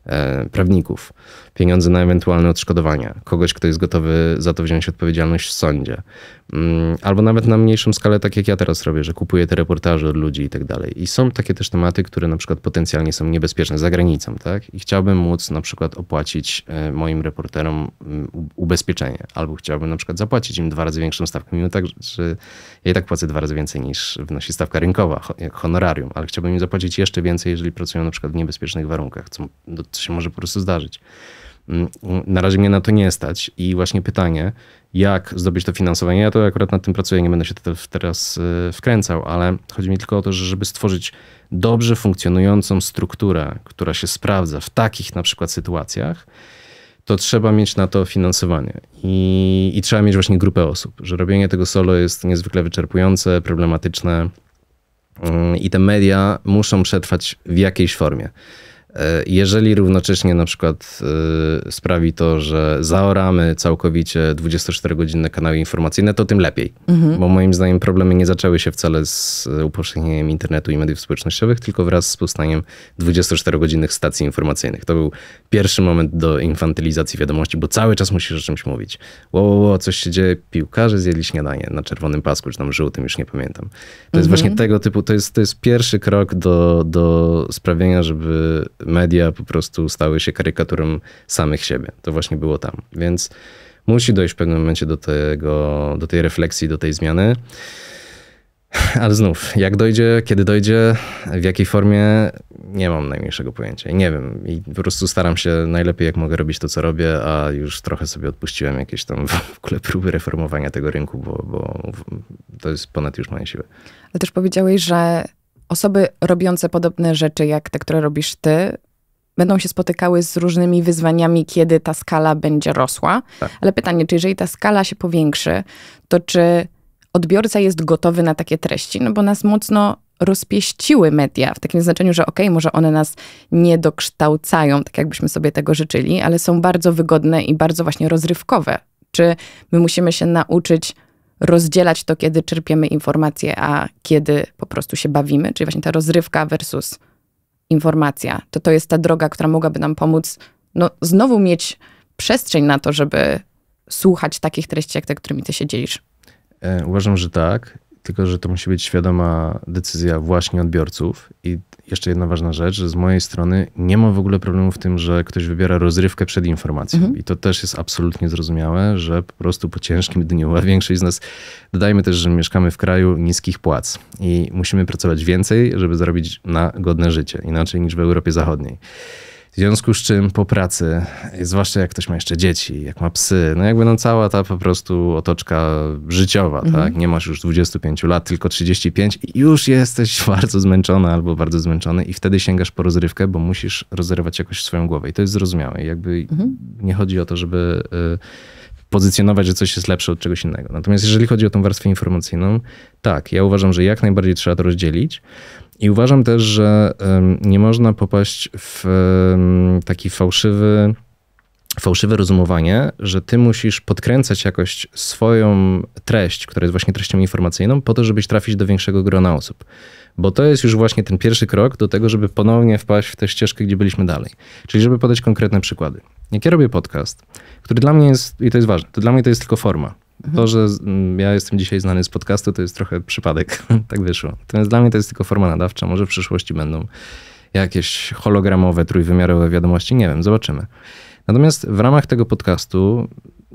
e, prawników pieniądze na ewentualne odszkodowania kogoś, kto jest gotowy za to wziąć odpowiedzialność w sądzie. Mm, albo nawet na mniejszą skalę, tak jak ja teraz robię, że kupuję te reportaże od ludzi i tak dalej. I są takie też tematy, które na przykład potencjalnie są niebezpieczne za granicą, tak? I chciałbym móc na przykład opłacić e, moim reporterom mm, ubezpieczenie, albo chciałbym na przykład zapłacić im dwa razy większą stawkę, mimo tak, że ja i tak płacę dwa razy więcej niż wnosi stawka rynkowa, jak honorarium, ale chciałbym im zapłacić jeszcze więcej, jeżeli pracują na przykład w niebezpiecznych warunkach, co, no, co się może po prostu zdarzyć. Mm, na razie mnie na to nie stać i właśnie pytanie, jak zdobyć to finansowanie. Ja to akurat nad tym pracuję, nie będę się teraz y, wkręcał, ale chodzi mi tylko o to, że żeby stworzyć dobrze funkcjonującą strukturę, która się sprawdza w takich na przykład sytuacjach, to trzeba mieć na to finansowanie I, i trzeba mieć właśnie grupę osób, że robienie tego solo jest niezwykle wyczerpujące, problematyczne mm, i te media muszą przetrwać w jakiejś formie. E, jeżeli równocześnie na przykład e, sprawi to, że zaoramy całkowicie 24-godzinne kanały informacyjne, to tym lepiej. Mhm. Bo moim zdaniem problemy nie zaczęły się wcale z e, upowszechnieniem internetu i mediów społecznościowych, tylko wraz z powstaniem 24-godzinnych stacji informacyjnych. To był pierwszy moment do infantylizacji wiadomości, bo cały czas musisz o czymś mówić. Ło, ło, ło coś się dzieje, piłkarze zjedli śniadanie na czerwonym pasku, czy tam żółtym, już nie pamiętam. To mhm. jest właśnie tego typu, to jest, to jest pierwszy krok do, do sprawienia, żeby media po prostu stały się karykaturą samych siebie. To właśnie było tam. Więc musi dojść w pewnym momencie do, tego, do tej refleksji, do tej zmiany. Ale znów, jak dojdzie, kiedy dojdzie, w jakiej formie, nie mam najmniejszego pojęcia. Nie wiem. I po prostu staram się najlepiej, jak mogę robić to, co robię, a już trochę sobie odpuściłem jakieś tam w ogóle próby reformowania tego rynku, bo, bo to jest ponad już moje siły. Ale też powiedziałeś, że osoby robiące podobne rzeczy jak te, które robisz ty, będą się spotykały z różnymi wyzwaniami, kiedy ta skala będzie rosła. Tak. Ale pytanie, czy jeżeli ta skala się powiększy, to czy odbiorca jest gotowy na takie treści? No bo nas mocno rozpieściły media w takim znaczeniu, że okej, okay, może one nas nie dokształcają, tak jakbyśmy sobie tego życzyli, ale są bardzo wygodne i bardzo właśnie rozrywkowe. Czy my musimy się nauczyć rozdzielać to, kiedy czerpiemy informacje, a kiedy po prostu się bawimy, czyli właśnie ta rozrywka versus informacja, to to jest ta droga, która mogłaby nam pomóc no, znowu mieć przestrzeń na to, żeby słuchać takich treści, jak te, którymi ty się dzielisz. E, uważam, że tak tylko że to musi być świadoma decyzja właśnie odbiorców. I jeszcze jedna ważna rzecz, że z mojej strony nie ma w ogóle problemu w tym, że ktoś wybiera rozrywkę przed informacją. Mhm. I to też jest absolutnie zrozumiałe, że po prostu po ciężkim dniu, a większość z nas, dodajmy też, że mieszkamy w kraju niskich płac i musimy pracować więcej, żeby zarobić na godne życie, inaczej niż w Europie Zachodniej. W związku z czym po pracy, zwłaszcza jak ktoś ma jeszcze dzieci, jak ma psy, no jakby no cała ta po prostu otoczka życiowa, mhm. tak? Nie masz już 25 lat, tylko 35 i już jesteś [LAUGHS] bardzo zmęczony albo bardzo zmęczony i wtedy sięgasz po rozrywkę, bo musisz rozerwać jakoś swoją głowę i to jest zrozumiałe. jakby mhm. nie chodzi o to, żeby y, pozycjonować, że coś jest lepsze od czegoś innego. Natomiast jeżeli chodzi o tą warstwę informacyjną, tak, ja uważam, że jak najbardziej trzeba to rozdzielić. I uważam też, że nie można popaść w taki fałszywy, fałszywe rozumowanie, że ty musisz podkręcać jakoś swoją treść, która jest właśnie treścią informacyjną, po to, żebyś trafić do większego grona osób. Bo to jest już właśnie ten pierwszy krok do tego, żeby ponownie wpaść w tę ścieżkę, gdzie byliśmy dalej. Czyli żeby podać konkretne przykłady. Jak ja robię podcast, który dla mnie jest, i to jest ważne, to dla mnie to jest tylko forma. To, że ja jestem dzisiaj znany z podcastu, to jest trochę przypadek. [LAUGHS] tak wyszło. Natomiast dla mnie to jest tylko forma nadawcza. Może w przyszłości będą jakieś hologramowe, trójwymiarowe wiadomości. Nie wiem, zobaczymy. Natomiast w ramach tego podcastu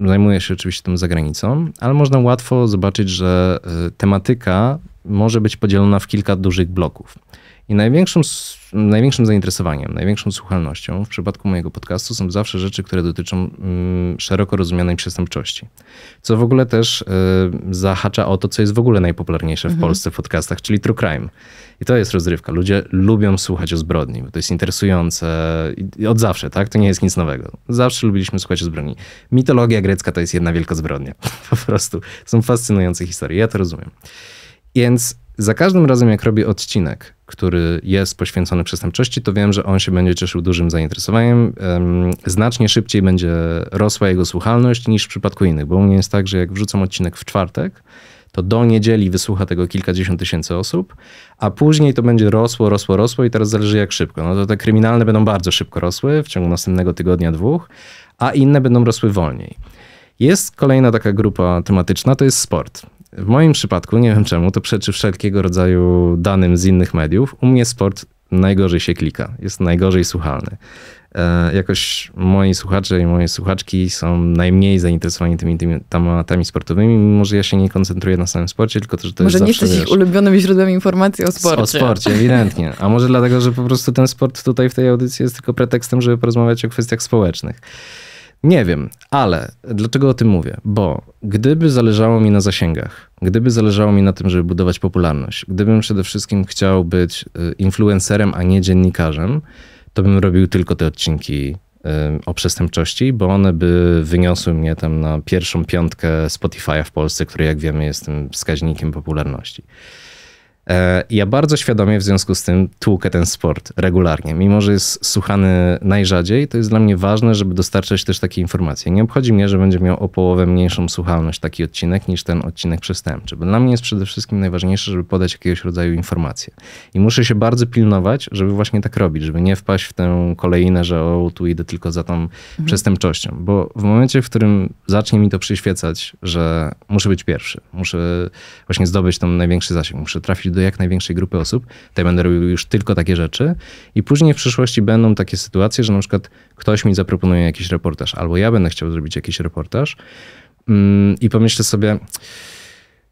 zajmuję się oczywiście tym zagranicą, ale można łatwo zobaczyć, że y, tematyka może być podzielona w kilka dużych bloków. I największym, największym zainteresowaniem, największą słuchalnością w przypadku mojego podcastu są zawsze rzeczy, które dotyczą mm, szeroko rozumianej przestępczości. Co w ogóle też e, zahacza o to, co jest w ogóle najpopularniejsze w mhm. Polsce w podcastach, czyli true crime. I to jest rozrywka. Ludzie lubią słuchać o zbrodni, bo to jest interesujące od zawsze, tak? To nie jest nic nowego. Zawsze lubiliśmy słuchać o zbrodni. Mitologia grecka to jest jedna wielka zbrodnia. [LAUGHS] Po prostu są fascynujące historie. Ja to rozumiem. Więc za każdym razem, jak robię odcinek, który jest poświęcony przestępczości, to wiem, że on się będzie cieszył dużym zainteresowaniem. Znacznie szybciej będzie rosła jego słuchalność niż w przypadku innych, bo u mnie jest tak, że jak wrzucam odcinek w czwartek, to do niedzieli wysłucha tego kilkadziesiąt tysięcy osób, a później to będzie rosło, rosło, rosło i teraz zależy jak szybko. No to te kryminalne będą bardzo szybko rosły w ciągu następnego tygodnia, dwóch, a inne będą rosły wolniej. Jest kolejna taka grupa tematyczna, to jest sport. W moim przypadku, nie wiem czemu, to przeczy wszelkiego rodzaju danym z innych mediów. U mnie sport najgorzej się klika, jest najgorzej słuchalny. E, jakoś moi słuchacze i moje słuchaczki są najmniej zainteresowani tymi, tymi tematami sportowymi, mimo że ja się nie koncentruję na samym sporcie, tylko to, że to może jest Może nie jesteś ich ulubionym źródłem informacji o sporcie. O sporcie, ewidentnie. A może dlatego, że po prostu ten sport tutaj w tej audycji jest tylko pretekstem, żeby porozmawiać o kwestiach społecznych. Nie wiem, ale dlaczego o tym mówię? Bo gdyby zależało mi na zasięgach, gdyby zależało mi na tym, żeby budować popularność, gdybym przede wszystkim chciał być y, influencerem, a nie dziennikarzem, to bym robił tylko te odcinki y, o przestępczości, bo one by wyniosły mnie tam na pierwszą piątkę Spotify'a w Polsce, który jak wiemy jest tym wskaźnikiem popularności. E, ja bardzo świadomie w związku z tym tłukę ten sport regularnie. Mimo, że jest słuchany najrzadziej, to jest dla mnie ważne, żeby dostarczać też takie informacje. Nie obchodzi mnie, że będzie miał o połowę mniejszą słuchalność taki odcinek niż ten odcinek przestępczy. Bo dla mnie jest przede wszystkim najważniejsze, żeby podać jakiegoś rodzaju informacje. I muszę się bardzo pilnować, żeby właśnie tak robić, żeby nie wpaść w tę kolejne, że o, tu idę tylko za tą mhm. przestępczością. Bo w momencie, w którym zacznie mi to przyświecać, że muszę być pierwszy, muszę właśnie zdobyć ten największy zasięg, muszę trafić do do jak największej grupy osób. Tutaj będę robił już tylko takie rzeczy i później w przyszłości będą takie sytuacje, że na przykład ktoś mi zaproponuje jakiś reportaż albo ja będę chciał zrobić jakiś reportaż mm, i pomyślę sobie,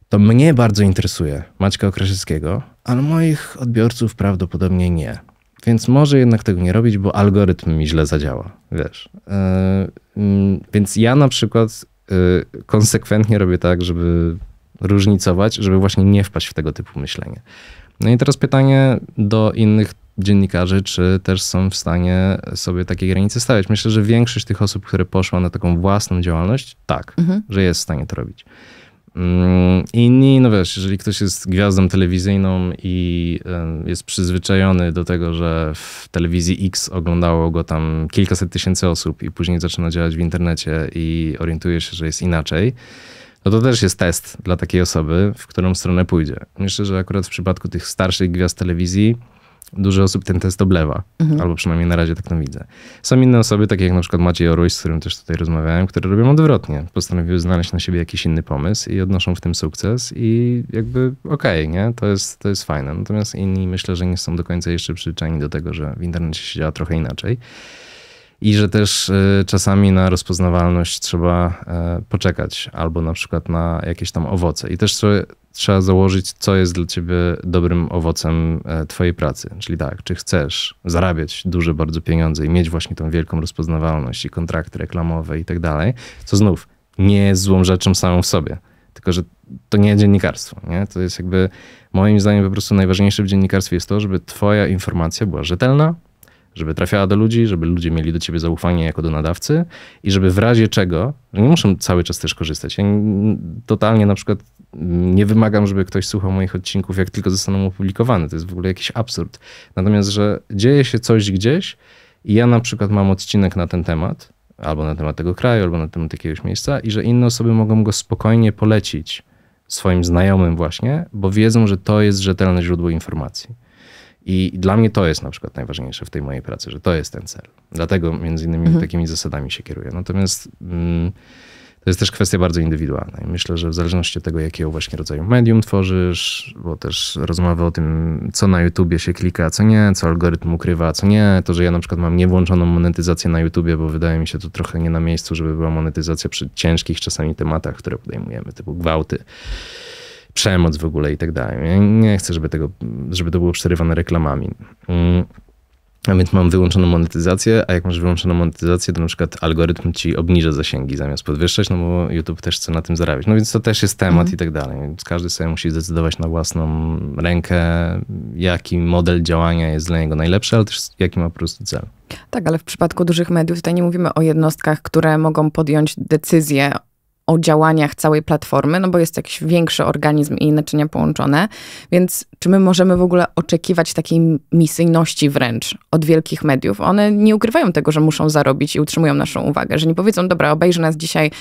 to mnie bardzo interesuje Maćka Okrasieckiego, ale moich odbiorców prawdopodobnie nie. Więc może jednak tego nie robić, bo algorytm mi źle zadziała, wiesz. Yy, więc ja na przykład yy, konsekwentnie robię tak, żeby różnicować, żeby właśnie nie wpaść w tego typu myślenie. No i teraz pytanie do innych dziennikarzy, czy też są w stanie sobie takie granice stawiać. Myślę, że większość tych osób, które poszła na taką własną działalność, tak, mhm. że jest w stanie to robić. Mm, inni, no wiesz, jeżeli ktoś jest gwiazdą telewizyjną i y, jest przyzwyczajony do tego, że w telewizji X oglądało go tam kilkaset tysięcy osób i później zaczyna działać w internecie i orientuje się, że jest inaczej, no to też jest test dla takiej osoby, w którą stronę pójdzie. Myślę, że akurat w przypadku tych starszych gwiazd telewizji dużo osób ten test oblewa, mhm. albo przynajmniej na razie tak to widzę. Są inne osoby, takie jak na przykład Maciej Oruś, z którym też tutaj rozmawiałem, które robią odwrotnie. Postanowiły znaleźć na siebie jakiś inny pomysł i odnoszą w tym sukces i jakby okej, okay, nie? To jest, to jest fajne. Natomiast inni myślę, że nie są do końca jeszcze przyzwyczajeni do tego, że w internecie się działa trochę inaczej i że też e, czasami na rozpoznawalność trzeba e, poczekać, albo na przykład na jakieś tam owoce. I też sobie trzeba założyć, co jest dla ciebie dobrym owocem e, twojej pracy. Czyli tak, czy chcesz zarabiać duże bardzo pieniądze i mieć właśnie tą wielką rozpoznawalność i kontrakty reklamowe i tak dalej, co znów nie jest złą rzeczą samą w sobie. Tylko, że to nie dziennikarstwo. Nie? To jest jakby, moim zdaniem, po prostu najważniejsze w dziennikarstwie jest to, żeby Twoja informacja była rzetelna, żeby trafiała do ludzi, żeby ludzie mieli do ciebie zaufanie jako do nadawcy i żeby w razie czego, że nie muszę cały czas też korzystać. Ja totalnie na przykład nie wymagam, żeby ktoś słuchał moich odcinków, jak tylko zostaną opublikowane. To jest w ogóle jakiś absurd. Natomiast, że dzieje się coś gdzieś i ja na przykład mam odcinek na ten temat, albo na temat tego kraju, albo na temat jakiegoś miejsca i że inne osoby mogą go spokojnie polecić swoim znajomym właśnie, bo wiedzą, że to jest rzetelne źródło informacji. I dla mnie to jest na przykład najważniejsze w tej mojej pracy, że to jest ten cel. Dlatego między innymi mhm. takimi zasadami się kieruję. Natomiast mm, to jest też kwestia bardzo indywidualna. I myślę, że w zależności od tego, jakiego właśnie rodzaju medium tworzysz, bo też rozmowy o tym, co na YouTubie się klika, a co nie, co algorytm ukrywa, a co nie. To, że ja na przykład mam niewłączoną monetyzację na YouTubie, bo wydaje mi się to trochę nie na miejscu, żeby była monetyzacja przy ciężkich czasami tematach, które podejmujemy, typu gwałty przemoc w ogóle i tak dalej. nie chcę, żeby tego żeby to było przerywane reklamami. Mm. A więc mam wyłączoną monetyzację, a jak masz wyłączoną monetyzację, to na przykład algorytm ci obniża zasięgi zamiast podwyższać, no bo YouTube też chce na tym zarabiać. No więc to też jest temat mm. i tak dalej. Więc każdy sobie musi zdecydować na własną rękę, jaki model działania jest dla niego najlepszy, ale też jaki ma po prostu cel. Tak, ale w przypadku dużych mediów tutaj nie mówimy o jednostkach, które mogą podjąć decyzję o działaniach całej platformy, no bo jest jakiś większy organizm i naczynia połączone. Więc czy my możemy w ogóle oczekiwać takiej misyjności wręcz od wielkich mediów? One nie ukrywają tego, że muszą zarobić i utrzymują naszą uwagę, że nie powiedzą, dobra, obejrzy nas dzisiaj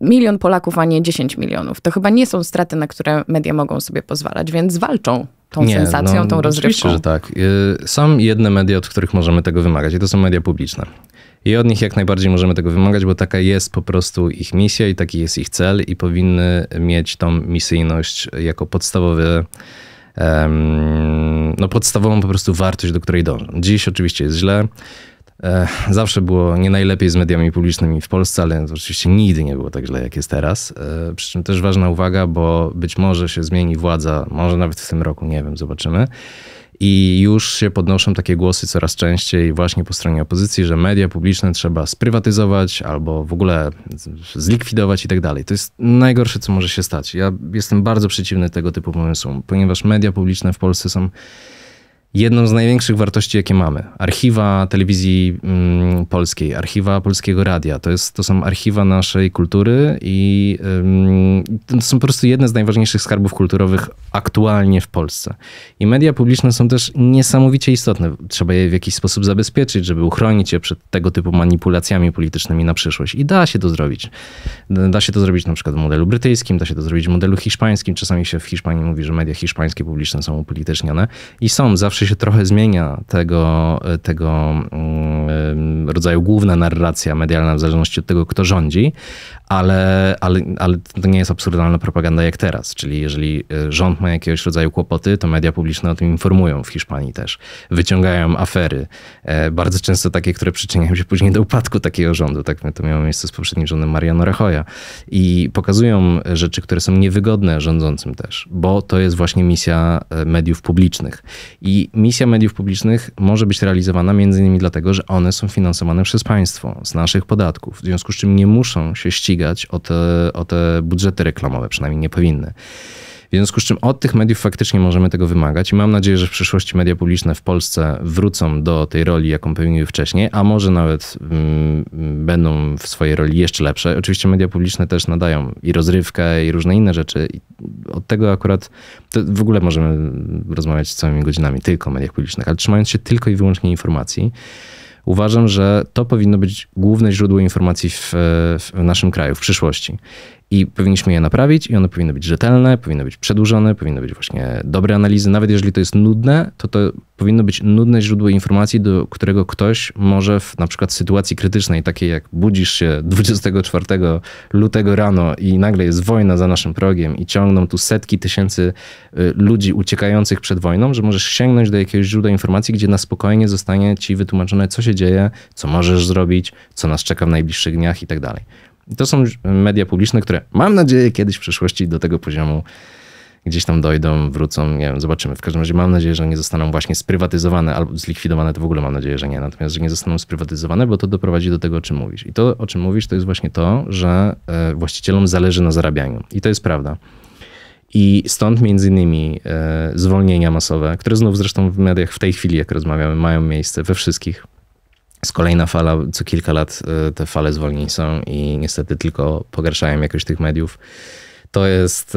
milion Polaków, a nie 10 milionów. To chyba nie są straty, na które media mogą sobie pozwalać, więc walczą tą nie, sensacją, no, tą rozrywką. Oczywiście, że tak. Y, są jedne media, od których możemy tego wymagać i to są media publiczne. I od nich jak najbardziej możemy tego wymagać, bo taka jest po prostu ich misja i taki jest ich cel i powinny mieć tą misyjność jako podstawowy, um, no podstawową po prostu wartość, do której dążą. Dziś oczywiście jest źle. Eh, zawsze było nie najlepiej z mediami publicznymi w Polsce, ale oczywiście nigdy nie było tak źle, jak jest teraz. Eh, przy czym też ważna uwaga, bo być może się zmieni władza, może nawet w tym roku, nie wiem, zobaczymy. I już się podnoszą takie głosy coraz częściej właśnie po stronie opozycji, że media publiczne trzeba sprywatyzować albo w ogóle zlikwidować i tak dalej. To jest najgorsze, co może się stać. Ja jestem bardzo przeciwny tego typu pomysłom, ponieważ media publiczne w Polsce są jedną z największych wartości, jakie mamy. Archiwa telewizji mm, polskiej, archiwa polskiego radia. To, jest, to są archiwa naszej kultury i mm, to są po prostu jedne z najważniejszych skarbów kulturowych aktualnie w Polsce. I media publiczne są też niesamowicie istotne. Trzeba je w jakiś sposób zabezpieczyć, żeby uchronić je przed tego typu manipulacjami politycznymi na przyszłość. I da się to zrobić. Da się to zrobić na przykład w modelu brytyjskim, da się to zrobić w modelu hiszpańskim. Czasami się w Hiszpanii mówi, że media hiszpańskie publiczne są upolitycznione i są zawsze czy znaczy się trochę zmienia tego, e, tego mm, e, rodzaju główna narracja medialna, w zależności od tego, kto rządzi, ale, ale, ale to nie jest absurdalna propaganda jak teraz. Czyli jeżeli e, rząd ma jakiegoś rodzaju kłopoty, to media publiczne o tym informują w Hiszpanii też. Wyciągają afery, bardzo często takie, które przyczyniają się później do upadku takiego rządu. Tak to miało miejsce z poprzednim rządem Mariano Rajoya. I pokazują rzeczy, które są niewygodne rządzącym też, bo to jest właśnie misja mediów publicznych. I misja mediów publicznych może być realizowana między innymi dlatego, że one są finansowane przez państwo z naszych podatków, w związku z czym nie muszą się ścigać o te, o te budżety reklamowe, przynajmniej nie powinny. W związku z czym od tych mediów faktycznie możemy tego wymagać i mam nadzieję, że w przyszłości media publiczne w Polsce wrócą do tej roli, jaką pełniły wcześniej, a może nawet mm, będą w swojej roli jeszcze lepsze. Oczywiście media publiczne też nadają i rozrywkę, i różne inne rzeczy. I od tego akurat w ogóle możemy rozmawiać całymi godzinami tylko o mediach publicznych, ale trzymając się tylko i wyłącznie informacji, uważam, że to powinno być główne źródło informacji w, w naszym kraju w przyszłości i powinniśmy je naprawić i one powinny być rzetelne, powinny być przedłużone, powinny być właśnie dobre analizy. Nawet jeżeli to jest nudne, to to powinno być nudne źródło informacji, do którego ktoś może w na przykład sytuacji krytycznej, takiej jak budzisz się 24 [LAUGHS] lutego rano i nagle jest wojna za naszym progiem i ciągną tu setki tysięcy y, ludzi uciekających przed wojną, że możesz sięgnąć do jakiegoś źródła informacji, gdzie na spokojnie zostanie ci wytłumaczone, co się dzieje, co możesz zrobić, co nas czeka w najbliższych dniach i tak dalej. To są media publiczne, które mam nadzieję kiedyś w przyszłości do tego poziomu gdzieś tam dojdą, wrócą, nie wiem, zobaczymy. W każdym razie mam nadzieję, że nie zostaną właśnie sprywatyzowane albo zlikwidowane, to w ogóle mam nadzieję, że nie. Natomiast, że nie zostaną sprywatyzowane, bo to doprowadzi do tego, o czym mówisz. I to, o czym mówisz, to jest właśnie to, że e, właścicielom zależy na zarabianiu. I to jest prawda. I stąd między innymi e, zwolnienia masowe, które znów zresztą w mediach w tej chwili, jak rozmawiamy, mają miejsce we wszystkich z kolejna fala, co kilka lat y, te fale zwolnień są i niestety tylko pogarszają jakość tych mediów. To jest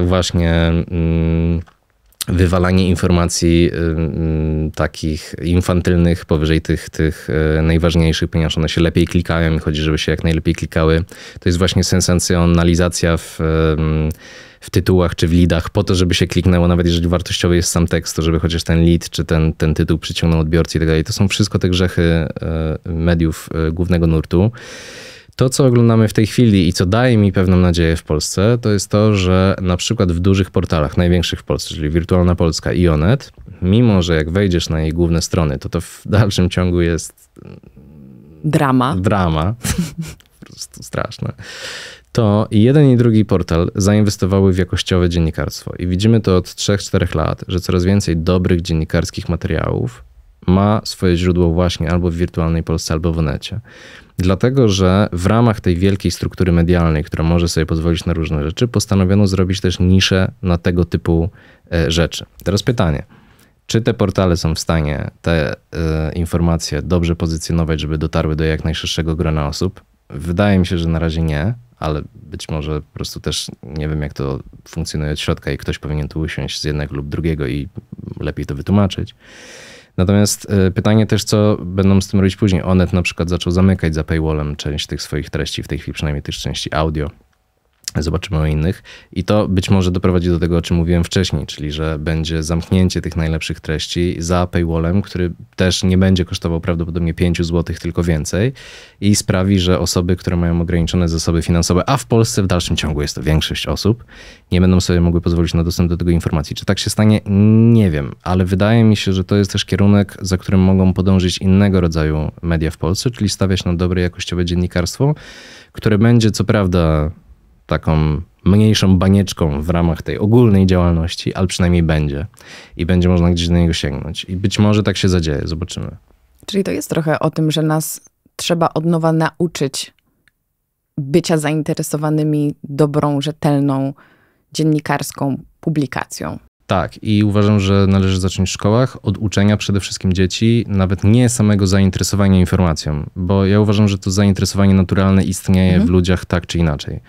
y, właśnie. Mm, wywalanie informacji y, y, takich infantylnych powyżej tych, tych y, najważniejszych, ponieważ one się lepiej klikają i chodzi, żeby się jak najlepiej klikały. To jest właśnie sensacjonalizacja w, w tytułach czy w lidach po to, żeby się kliknęło, nawet jeżeli wartościowy jest sam tekst, to żeby chociaż ten lead czy ten, ten tytuł przyciągnął odbiorcy i tak dalej. To są wszystko te grzechy mediów głównego nurtu. To, co oglądamy w tej chwili i co daje mi pewną nadzieję w Polsce, to jest to, że na przykład w dużych portalach, największych w Polsce, czyli Wirtualna Polska i Onet, mimo że jak wejdziesz na jej główne strony, to to w [LAUGHS] dalszym ciągu jest. Mm, Drama. Drama. [LAUGHS] po prostu straszne to jeden i drugi portal zainwestowały w jakościowe dziennikarstwo. I widzimy to od 3-4 lat, że coraz więcej dobrych dziennikarskich materiałów ma swoje źródło właśnie albo w wirtualnej Polsce, albo w necie. Dlatego, że w ramach tej wielkiej struktury medialnej, która może sobie pozwolić na różne rzeczy, postanowiono zrobić też niszę na tego typu e, rzeczy. Teraz pytanie. Czy te portale są w stanie te e, informacje dobrze pozycjonować, żeby dotarły do jak najszerszego grona osób? Wydaje mi się, że na razie nie, ale być może po prostu też nie wiem, jak to funkcjonuje od środka i ktoś powinien tu usiąść z jednego lub drugiego i lepiej to wytłumaczyć. Natomiast y, pytanie też, co będą z tym robić później. Onet na przykład zaczął zamykać za paywallem część tych swoich treści, w tej chwili przynajmniej też części audio. Zobaczymy o innych. I to być może doprowadzi do tego, o czym mówiłem wcześniej, czyli że będzie zamknięcie tych najlepszych treści za paywallem, który też nie będzie kosztował prawdopodobnie 5 zł, tylko więcej i sprawi, że osoby, które mają ograniczone zasoby finansowe, a w Polsce w dalszym ciągu jest to większość osób, nie będą sobie mogły pozwolić na dostęp do tego informacji. Czy tak się stanie? Nie wiem, ale wydaje mi się, że to jest też kierunek, za którym mogą podążyć innego rodzaju media w Polsce, czyli stawiać na dobre jakościowe dziennikarstwo, które będzie co prawda taką mniejszą banieczką w ramach tej ogólnej działalności, ale przynajmniej będzie i będzie można gdzieś do niego sięgnąć. I być może tak się zadzieje, zobaczymy. Czyli to jest trochę o tym, że nas trzeba od nowa nauczyć bycia zainteresowanymi dobrą, rzetelną, dziennikarską publikacją. Tak, i uważam, że należy zacząć w szkołach od uczenia przede wszystkim dzieci, nawet nie samego zainteresowania informacją, bo ja uważam, że to zainteresowanie naturalne istnieje mhm. w ludziach tak czy inaczej.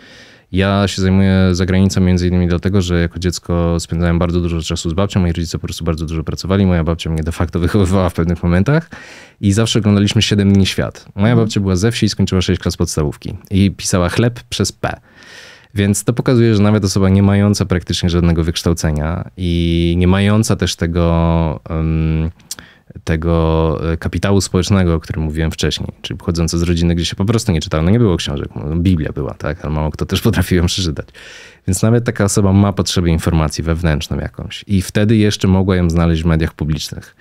Ja się zajmuję zagranicą między innymi dlatego, że jako dziecko spędzałem bardzo dużo czasu z babcią, moi rodzice po prostu bardzo dużo pracowali, moja babcia mnie de facto [LAUGHS] wychowywała w pewnych momentach i zawsze oglądaliśmy 7 dni świat. Moja babcia była ze wsi i skończyła 6 klas podstawówki i pisała chleb przez P. Więc to pokazuje, że nawet osoba nie mająca praktycznie żadnego wykształcenia i nie mająca też tego... Um, tego e, kapitału społecznego, o którym mówiłem wcześniej, czyli pochodzące z rodziny, gdzie się po prostu nie czytało, no nie było książek, no, Biblia była, tak, ale mało kto też [LAUGHS] potrafiłem przeczytać. Więc nawet taka osoba ma potrzebę informacji wewnętrzną jakąś i wtedy jeszcze mogła ją znaleźć w mediach publicznych.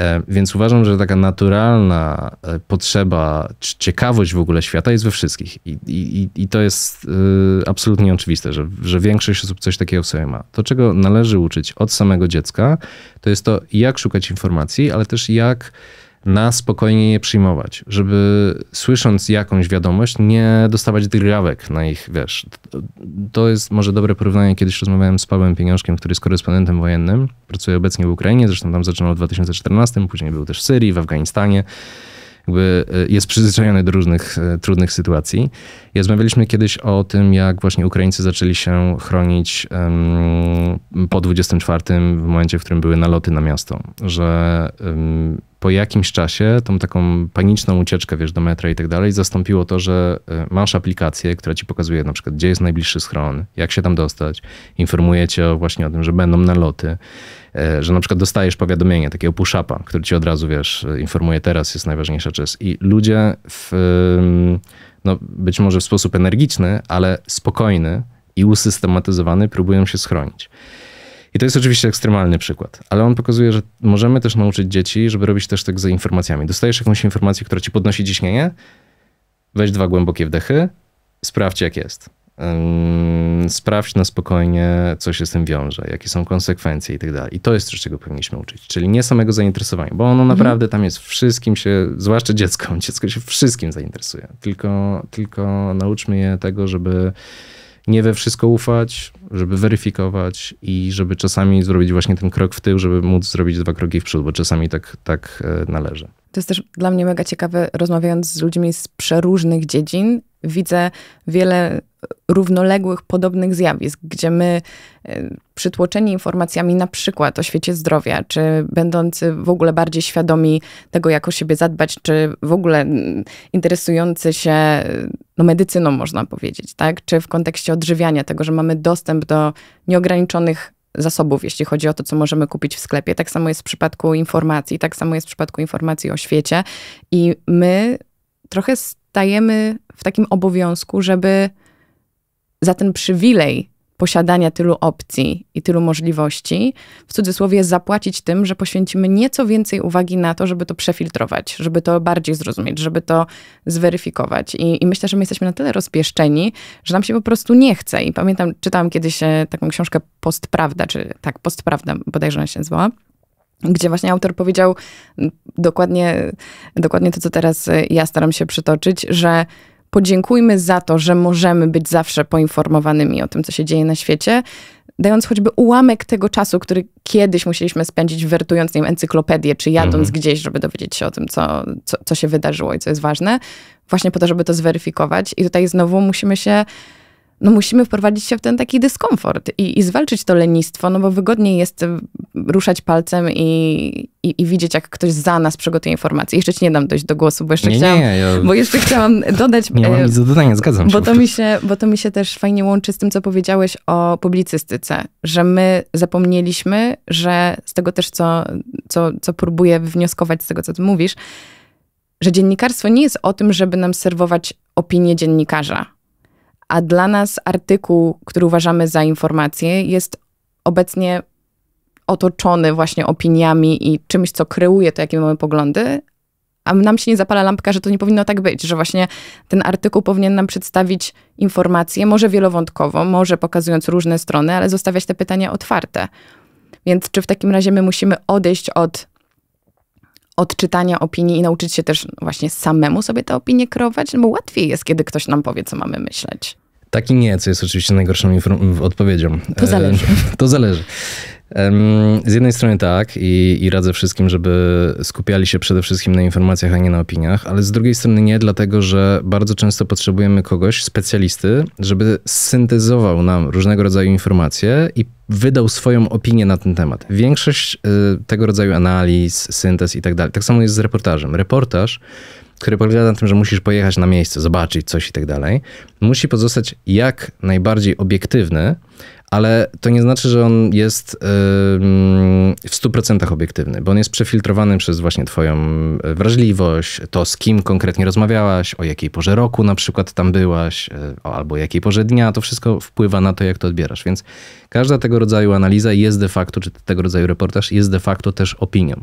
E, więc uważam, że taka naturalna e, potrzeba, czy ciekawość w ogóle świata jest we wszystkich. I, i, i to jest e, absolutnie oczywiste, że, że większość osób coś takiego w sobie ma. To, czego należy uczyć od samego dziecka, to jest to, jak szukać informacji, ale też jak na spokojnie je przyjmować, żeby słysząc jakąś wiadomość, nie dostawać drgawek na ich, wiesz. To jest może dobre porównanie. Kiedyś rozmawiałem z Pawłem Pieniążkiem, który jest korespondentem wojennym, pracuje obecnie w Ukrainie, zresztą tam zaczynał w 2014, później był też w Syrii, w Afganistanie. Jakby e, jest przyzwyczajony do różnych e, trudnych sytuacji. I rozmawialiśmy kiedyś o tym, jak właśnie Ukraińcy zaczęli się chronić um, po 24, w momencie, w którym były naloty na miasto, że um, po jakimś czasie tą taką paniczną ucieczkę, wiesz, do metra i tak dalej, zastąpiło to, że e, masz aplikację, która ci pokazuje na przykład, gdzie jest najbliższy schron, jak się tam dostać, informuje cię właśnie o tym, że będą naloty, e, że na przykład dostajesz powiadomienie takiego push-upa, który ci od razu, wiesz, informuje teraz jest najważniejsza rzecz. I ludzie w, no być może w sposób energiczny, ale spokojny i usystematyzowany próbują się schronić. I to jest oczywiście ekstremalny przykład, ale on pokazuje, że możemy też nauczyć dzieci, żeby robić też tak za informacjami. Dostajesz jakąś informację, która ci podnosi ciśnienie, weź dwa głębokie wdechy, sprawdź jak jest. Sprawdź na spokojnie, co się z tym wiąże, jakie są konsekwencje i tak dalej. I to jest coś, czego powinniśmy uczyć. Czyli nie samego zainteresowania, bo ono mhm. naprawdę tam jest wszystkim się, zwłaszcza dziecko, [LAUGHS] dziecko się wszystkim zainteresuje. Tylko, tylko nauczmy je tego, żeby nie we wszystko ufać, żeby weryfikować i żeby czasami zrobić właśnie ten krok w tył, żeby móc zrobić dwa kroki w przód, bo czasami tak, tak e, należy. To jest też dla mnie mega ciekawe, rozmawiając z ludźmi z przeróżnych dziedzin, widzę wiele równoległych, podobnych zjawisk, gdzie my y, przytłoczeni informacjami na przykład o świecie zdrowia, czy będący w ogóle bardziej świadomi tego, jak o siebie zadbać, czy w ogóle mm, interesujący się y, no, medycyną, można powiedzieć, tak? Czy w kontekście odżywiania, tego, że mamy dostęp do nieograniczonych zasobów, jeśli chodzi o to, co możemy kupić w sklepie. Tak samo jest w przypadku informacji, tak samo jest w przypadku informacji o świecie. I my trochę stajemy w takim obowiązku, żeby za ten przywilej posiadania tylu opcji i tylu możliwości, w cudzysłowie zapłacić tym, że poświęcimy nieco więcej uwagi na to, żeby to przefiltrować, żeby to bardziej zrozumieć, żeby to zweryfikować. I, i myślę, że my jesteśmy na tyle rozpieszczeni, że nam się po prostu nie chce. I pamiętam, czytałam kiedyś e, taką książkę Postprawda, czy tak, Postprawda bodajże ona się nazywała gdzie właśnie autor powiedział dokładnie, dokładnie to, co teraz e, ja staram się przytoczyć, że Podziękujmy za to, że możemy być zawsze poinformowanymi o tym, co się dzieje na świecie, dając choćby ułamek tego czasu, który kiedyś musieliśmy spędzić wertując nim encyklopedię, czy jadąc mhm. gdzieś, żeby dowiedzieć się o tym, co, co, co się wydarzyło i co jest ważne, właśnie po to, żeby to zweryfikować. I tutaj znowu musimy się no musimy wprowadzić się w ten taki dyskomfort i, i zwalczyć to lenistwo, no bo wygodniej jest e, ruszać palcem i, i, i widzieć, jak ktoś za nas przygotuje informacje. Jeszcze ci nie dam dojść do głosu, bo jeszcze nie, chciałam, nie, ja... bo jeszcze chciałam dodać... Nie mam e, nic do dodania, zgadzam się. Bo to, mi się. bo to mi się też fajnie łączy z tym, co powiedziałeś o publicystyce, że my zapomnieliśmy, że z tego też, co, co, co próbuję wywnioskować z tego, co ty mówisz, że dziennikarstwo nie jest o tym, żeby nam serwować opinię dziennikarza a dla nas artykuł, który uważamy za informację, jest obecnie otoczony właśnie opiniami i czymś, co kreuje to, jakie mamy poglądy, a nam się nie zapala lampka, że to nie powinno tak być, że właśnie ten artykuł powinien nam przedstawić informację, może wielowątkowo, może pokazując różne strony, ale zostawiać te pytania otwarte. Więc czy w takim razie my musimy odejść od odczytania opinii i nauczyć się też właśnie samemu sobie te opinie kreować, no bo łatwiej jest, kiedy ktoś nam powie, co mamy myśleć. Tak i nie, co jest oczywiście najgorszą odpowiedzią. To zależy. E, [LAUGHS] to zależy. Z jednej strony tak i, i, radzę wszystkim, żeby skupiali się przede wszystkim na informacjach, a nie na opiniach, ale z drugiej strony nie, dlatego że bardzo często potrzebujemy kogoś, specjalisty, żeby syntezował nam różnego rodzaju informacje i wydał swoją opinię na ten temat. Większość y, tego rodzaju analiz, syntez i tak dalej. Tak samo jest z reportażem. Reportaż który polega na tym, że musisz pojechać na miejsce, zobaczyć coś i tak dalej, musi pozostać jak najbardziej obiektywny, ale to nie znaczy, że on jest w 100% obiektywny, bo on jest przefiltrowany przez właśnie Twoją e, wrażliwość, to z kim konkretnie rozmawiałaś, o jakiej porze roku na przykład tam byłaś, e, albo jakiej porze dnia, to wszystko wpływa na to, jak to odbierasz. Więc każda tego rodzaju analiza jest de facto, czy tego rodzaju reportaż jest de facto też opinią.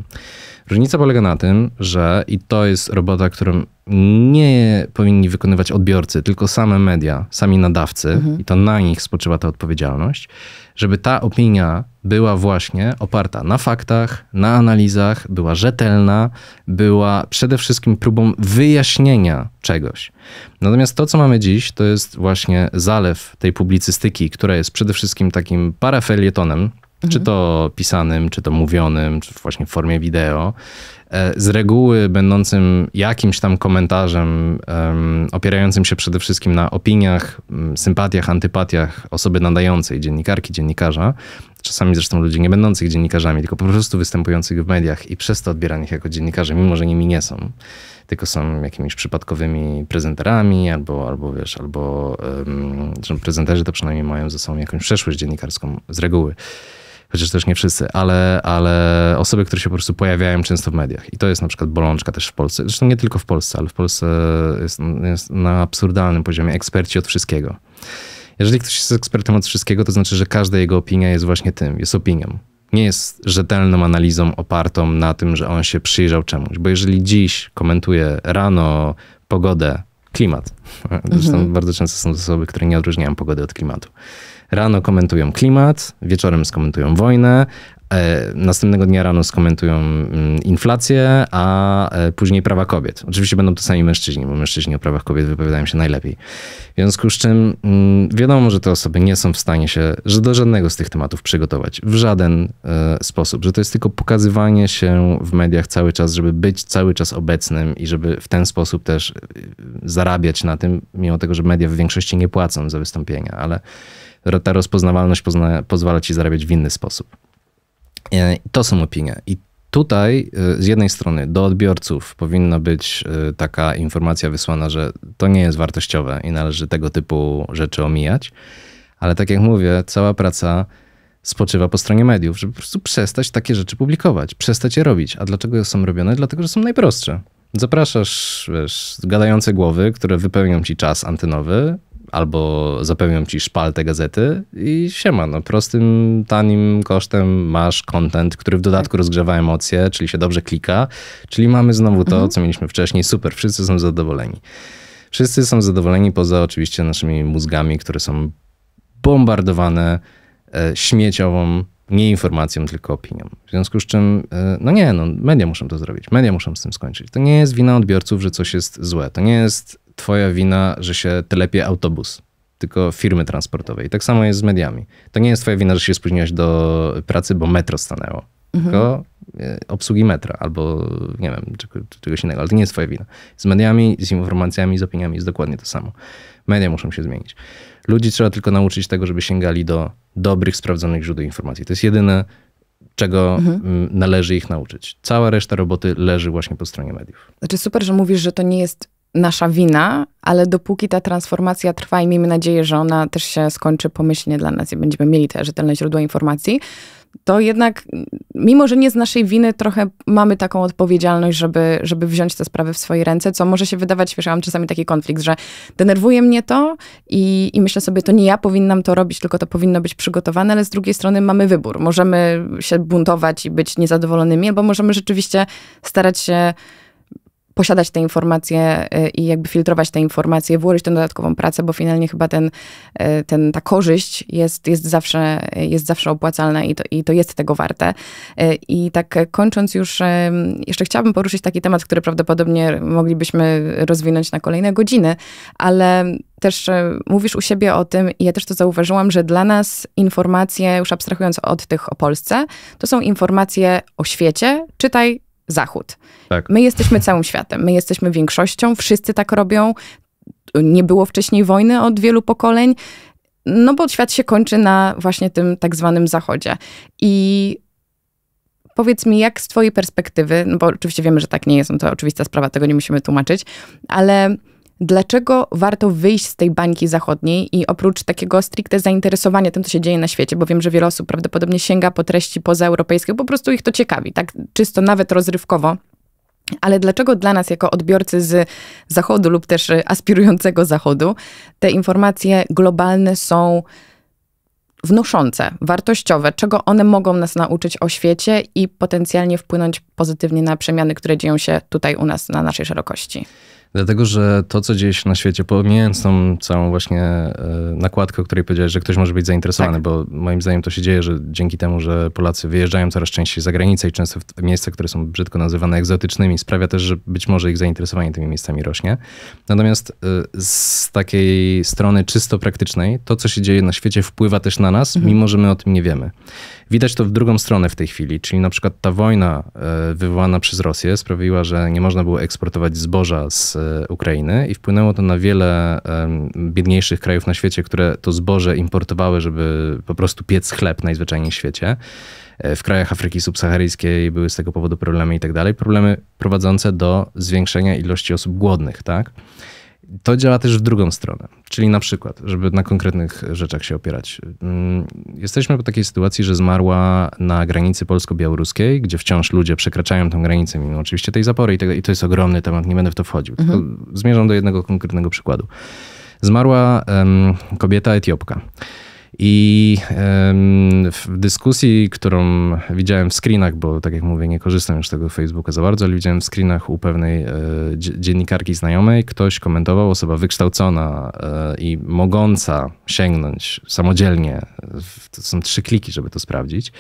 Różnica polega na tym, że i to jest robota, którą nie powinni wykonywać odbiorcy, tylko same media, sami nadawcy, mhm. i to na nich spoczywa ta odpowiedzialność, żeby ta opinia była właśnie oparta na faktach, na analizach, była rzetelna, była przede wszystkim próbą wyjaśnienia czegoś. Natomiast to, co mamy dziś, to jest właśnie zalew tej publicystyki, która jest przede wszystkim takim parafelietonem, Mhm. Czy to pisanym, czy to mówionym, czy właśnie w formie wideo, e, z reguły będącym jakimś tam komentarzem, opierającym się przede wszystkim na opiniach, sympatiach, antypatiach osoby nadającej, dziennikarki, dziennikarza, czasami zresztą ludzi nie będących dziennikarzami, tylko po prostu występujących w mediach i przez to odbieranych jako dziennikarze, mimo że nimi nie są, tylko są jakimiś przypadkowymi prezenterami, albo, albo wiesz, albo um, prezenterzy to przynajmniej mają ze sobą jakąś przeszłość dziennikarską z reguły chociaż też nie wszyscy, ale, ale osoby, które się po prostu pojawiają często w mediach. I to jest na przykład bolączka też w Polsce. Zresztą nie tylko w Polsce, ale w Polsce jest, jest na absurdalnym poziomie eksperci od wszystkiego. Jeżeli ktoś jest ekspertem od wszystkiego, to znaczy, że każda jego opinia jest właśnie tym, jest opinią. Nie jest rzetelną analizą opartą na tym, że on się przyjrzał czemuś. Bo jeżeli dziś komentuje rano pogodę, klimat. [LAUGHS] Zresztą mhm. bardzo często są to osoby, które nie odróżniają pogody od klimatu. Rano komentują klimat, wieczorem skomentują wojnę, e, Następnego dnia rano skomentują mm, inflację, a e, później prawa kobiet. Oczywiście będą to sami mężczyźni, bo mężczyźni o prawach kobiet wypowiadają się najlepiej. W związku z czym mm, wiadomo, że te osoby nie są w stanie się że do żadnego z tych tematów przygotować w żaden e, sposób, że to jest tylko pokazywanie się w mediach cały czas, żeby być cały czas obecnym i żeby w ten sposób też zarabiać na tym, mimo tego, że media w większości nie płacą za wystąpienia, ale ta rozpoznawalność pozna, pozwala ci zarabiać w inny sposób. E, to są opinie. I tutaj e, z jednej strony do odbiorców powinna być e, taka informacja wysłana, że to nie jest wartościowe i należy tego typu rzeczy omijać. Ale tak jak mówię, cała praca spoczywa po stronie mediów, żeby po prostu przestać takie rzeczy publikować, przestać je robić. A dlaczego są robione? Dlatego, że są najprostsze. Zapraszasz wiesz, gadające głowy, które wypełnią ci czas antenowy, albo zapełnią ci szpaltę gazety i siema, no prostym, tanim kosztem masz content, który w dodatku tak. rozgrzewa emocje, czyli się dobrze klika, czyli mamy znowu to, mhm. co mieliśmy wcześniej, super, wszyscy są zadowoleni. Wszyscy są zadowoleni, poza oczywiście naszymi mózgami, które są bombardowane e, śmieciową nie informacją, tylko opinią. W związku z czym, e, no nie, no, media muszą to zrobić, media muszą z tym skończyć. To nie jest wina odbiorców, że coś jest złe. To nie jest twoja wina, że się telepie autobus, tylko firmy transportowe. I tak samo jest z mediami. To nie jest twoja wina, że się spóźniłeś do pracy, bo metro stanęło. Mhm. Tylko e, obsługi metra albo nie wiem, czegoś innego, ale to nie jest twoja wina. Z mediami, z informacjami, z opiniami jest dokładnie to samo. Media muszą się zmienić. Ludzi trzeba tylko nauczyć tego, żeby sięgali do dobrych, sprawdzonych źródeł informacji. To jest jedyne, czego mhm. należy ich nauczyć. Cała reszta roboty leży właśnie po stronie mediów. Znaczy super, że mówisz, że to nie jest nasza wina, ale dopóki ta transformacja trwa i miejmy nadzieję, że ona też się skończy pomyślnie dla nas i będziemy mieli te rzetelne źródła informacji, to jednak, mimo że nie z naszej winy, trochę mamy taką odpowiedzialność, żeby, żeby wziąć te sprawy w swoje ręce, co może się wydawać, wiesz, ja mam czasami taki konflikt, że denerwuje mnie to i, i myślę sobie, to nie ja powinnam to robić, tylko to powinno być przygotowane, ale z drugiej strony mamy wybór. Możemy się buntować i być niezadowolonymi, albo możemy rzeczywiście starać się posiadać te informacje y, i jakby filtrować te informacje, włożyć tę dodatkową pracę, bo finalnie chyba ten, y, ten, ta korzyść jest, jest, zawsze, jest zawsze opłacalna i to, i to jest tego warte. Y, I tak kończąc już, jeszcze chciałabym poruszyć taki temat, który prawdopodobnie moglibyśmy rozwinąć na kolejne godziny, ale też mówisz u siebie o tym, i ja też to zauważyłam, że dla nas informacje, już abstrahując od tych o Polsce, to są informacje o świecie, czytaj Zachód. Tak. My jesteśmy całym światem, my jesteśmy większością, wszyscy tak robią. Nie było wcześniej wojny od wielu pokoleń, no bo świat się kończy na właśnie tym tak zwanym Zachodzie. I powiedz mi, jak z Twojej perspektywy, no bo oczywiście wiemy, że tak nie jest, no to oczywista sprawa, tego nie musimy tłumaczyć, ale dlaczego warto wyjść z tej bańki zachodniej i oprócz takiego stricte zainteresowania tym, co się dzieje na świecie, bo wiem, że wiele osób prawdopodobnie sięga po treści pozaeuropejskie, po prostu ich to ciekawi, tak czysto nawet rozrywkowo. Ale dlaczego dla nas, jako odbiorcy z zachodu lub też aspirującego zachodu, te informacje globalne są wnoszące, wartościowe, czego one mogą nas nauczyć o świecie i potencjalnie wpłynąć pozytywnie na przemiany, które dzieją się tutaj u nas na naszej szerokości? Dlatego, że to, co dzieje się na świecie, pomijając tą całą właśnie e, nakładkę, o której powiedziałeś, że ktoś może być zainteresowany, tak. bo moim zdaniem to się dzieje, że dzięki temu, że Polacy wyjeżdżają coraz częściej za granicę i często w miejsca, które są brzydko nazywane egzotycznymi, sprawia też, że być może ich zainteresowanie tymi miejscami rośnie. Natomiast e, z takiej strony czysto praktycznej, to, co się dzieje na świecie, wpływa też na nas, mhm. mimo że my o tym nie wiemy. Widać to w drugą stronę w tej chwili, czyli na przykład ta wojna e, wywołana przez Rosję sprawiła, że nie można było eksportować zboża z e, Ukrainy i wpłynęło to na wiele biedniejszych krajów na świecie, które to zboże importowały, żeby po prostu piec chleb najzwyczajniej w świecie. E, w krajach Afryki subsaharyjskiej były z tego powodu problemy i tak dalej. Problemy prowadzące do zwiększenia ilości osób głodnych, tak? To działa też w drugą stronę, czyli na przykład, żeby na konkretnych rzeczach się opierać. Mm, jesteśmy po takiej sytuacji, że zmarła na granicy polsko-białoruskiej, gdzie wciąż ludzie przekraczają tą granicę, mimo oczywiście tej zapory i, tego, i to jest ogromny temat, nie będę w to wchodził. Mhm. Zmierzam do jednego konkretnego przykładu. Zmarła um, kobieta Etiopka. I w dyskusji, którą widziałem w screenach, bo tak jak mówię, nie korzystam już z tego Facebooka za bardzo, ale widziałem w screenach u pewnej e, dziennikarki znajomej, ktoś komentował, osoba wykształcona e, i mogąca sięgnąć samodzielnie, to są trzy kliki, żeby to sprawdzić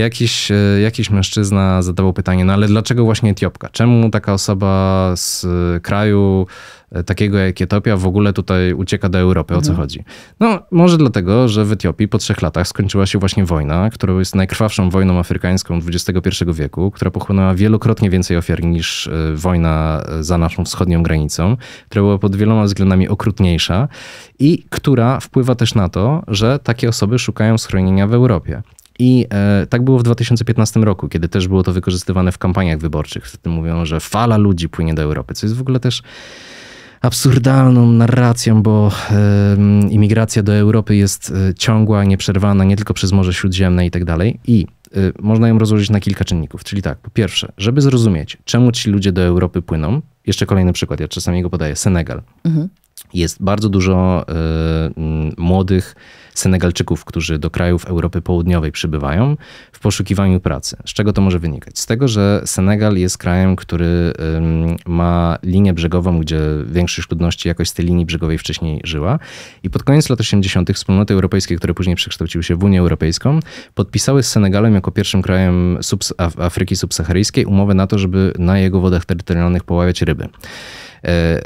Jakiś, e, jakiś mężczyzna zadawał pytanie, no ale dlaczego właśnie Etiopka? Czemu taka osoba z e, kraju e, takiego jak Etiopia w ogóle tutaj ucieka do Europy? O co mhm. chodzi? No może dlatego, że w Etiopii po trzech latach skończyła się właśnie wojna, która jest najkrwawszą wojną afrykańską XXI wieku, która pochłonęła wielokrotnie więcej ofiar niż wojna za naszą wschodnią granicą, która była pod wieloma względami okrutniejsza i która wpływa też na to, że takie osoby szukają schronienia w Europie. I e, tak było w 2015 roku, kiedy też było to wykorzystywane w kampaniach wyborczych. Wtedy mówią, że fala ludzi płynie do Europy, co jest w ogóle też absurdalną narracją, bo e, imigracja do Europy jest e, ciągła, nieprzerwana, nie tylko przez Morze Śródziemne i tak dalej. I e, można ją rozłożyć na kilka czynników. Czyli tak, po pierwsze, żeby zrozumieć, czemu ci ludzie do Europy płyną, jeszcze kolejny przykład, ja czasami go podaję, Senegal. Mhm jest bardzo dużo y, młodych Senegalczyków, którzy do krajów Europy Południowej przybywają w poszukiwaniu pracy. Z czego to może wynikać? Z tego, że Senegal jest krajem, który y, ma linię brzegową, gdzie większość ludności jakoś z tej linii brzegowej wcześniej żyła. I pod koniec lat 80. wspólnoty europejskie, które później przekształciły się w Unię Europejską, podpisały z Senegalem jako pierwszym krajem subs Afryki subsaharyjskiej umowę na to, żeby na jego wodach terytorialnych poławiać ryby. E,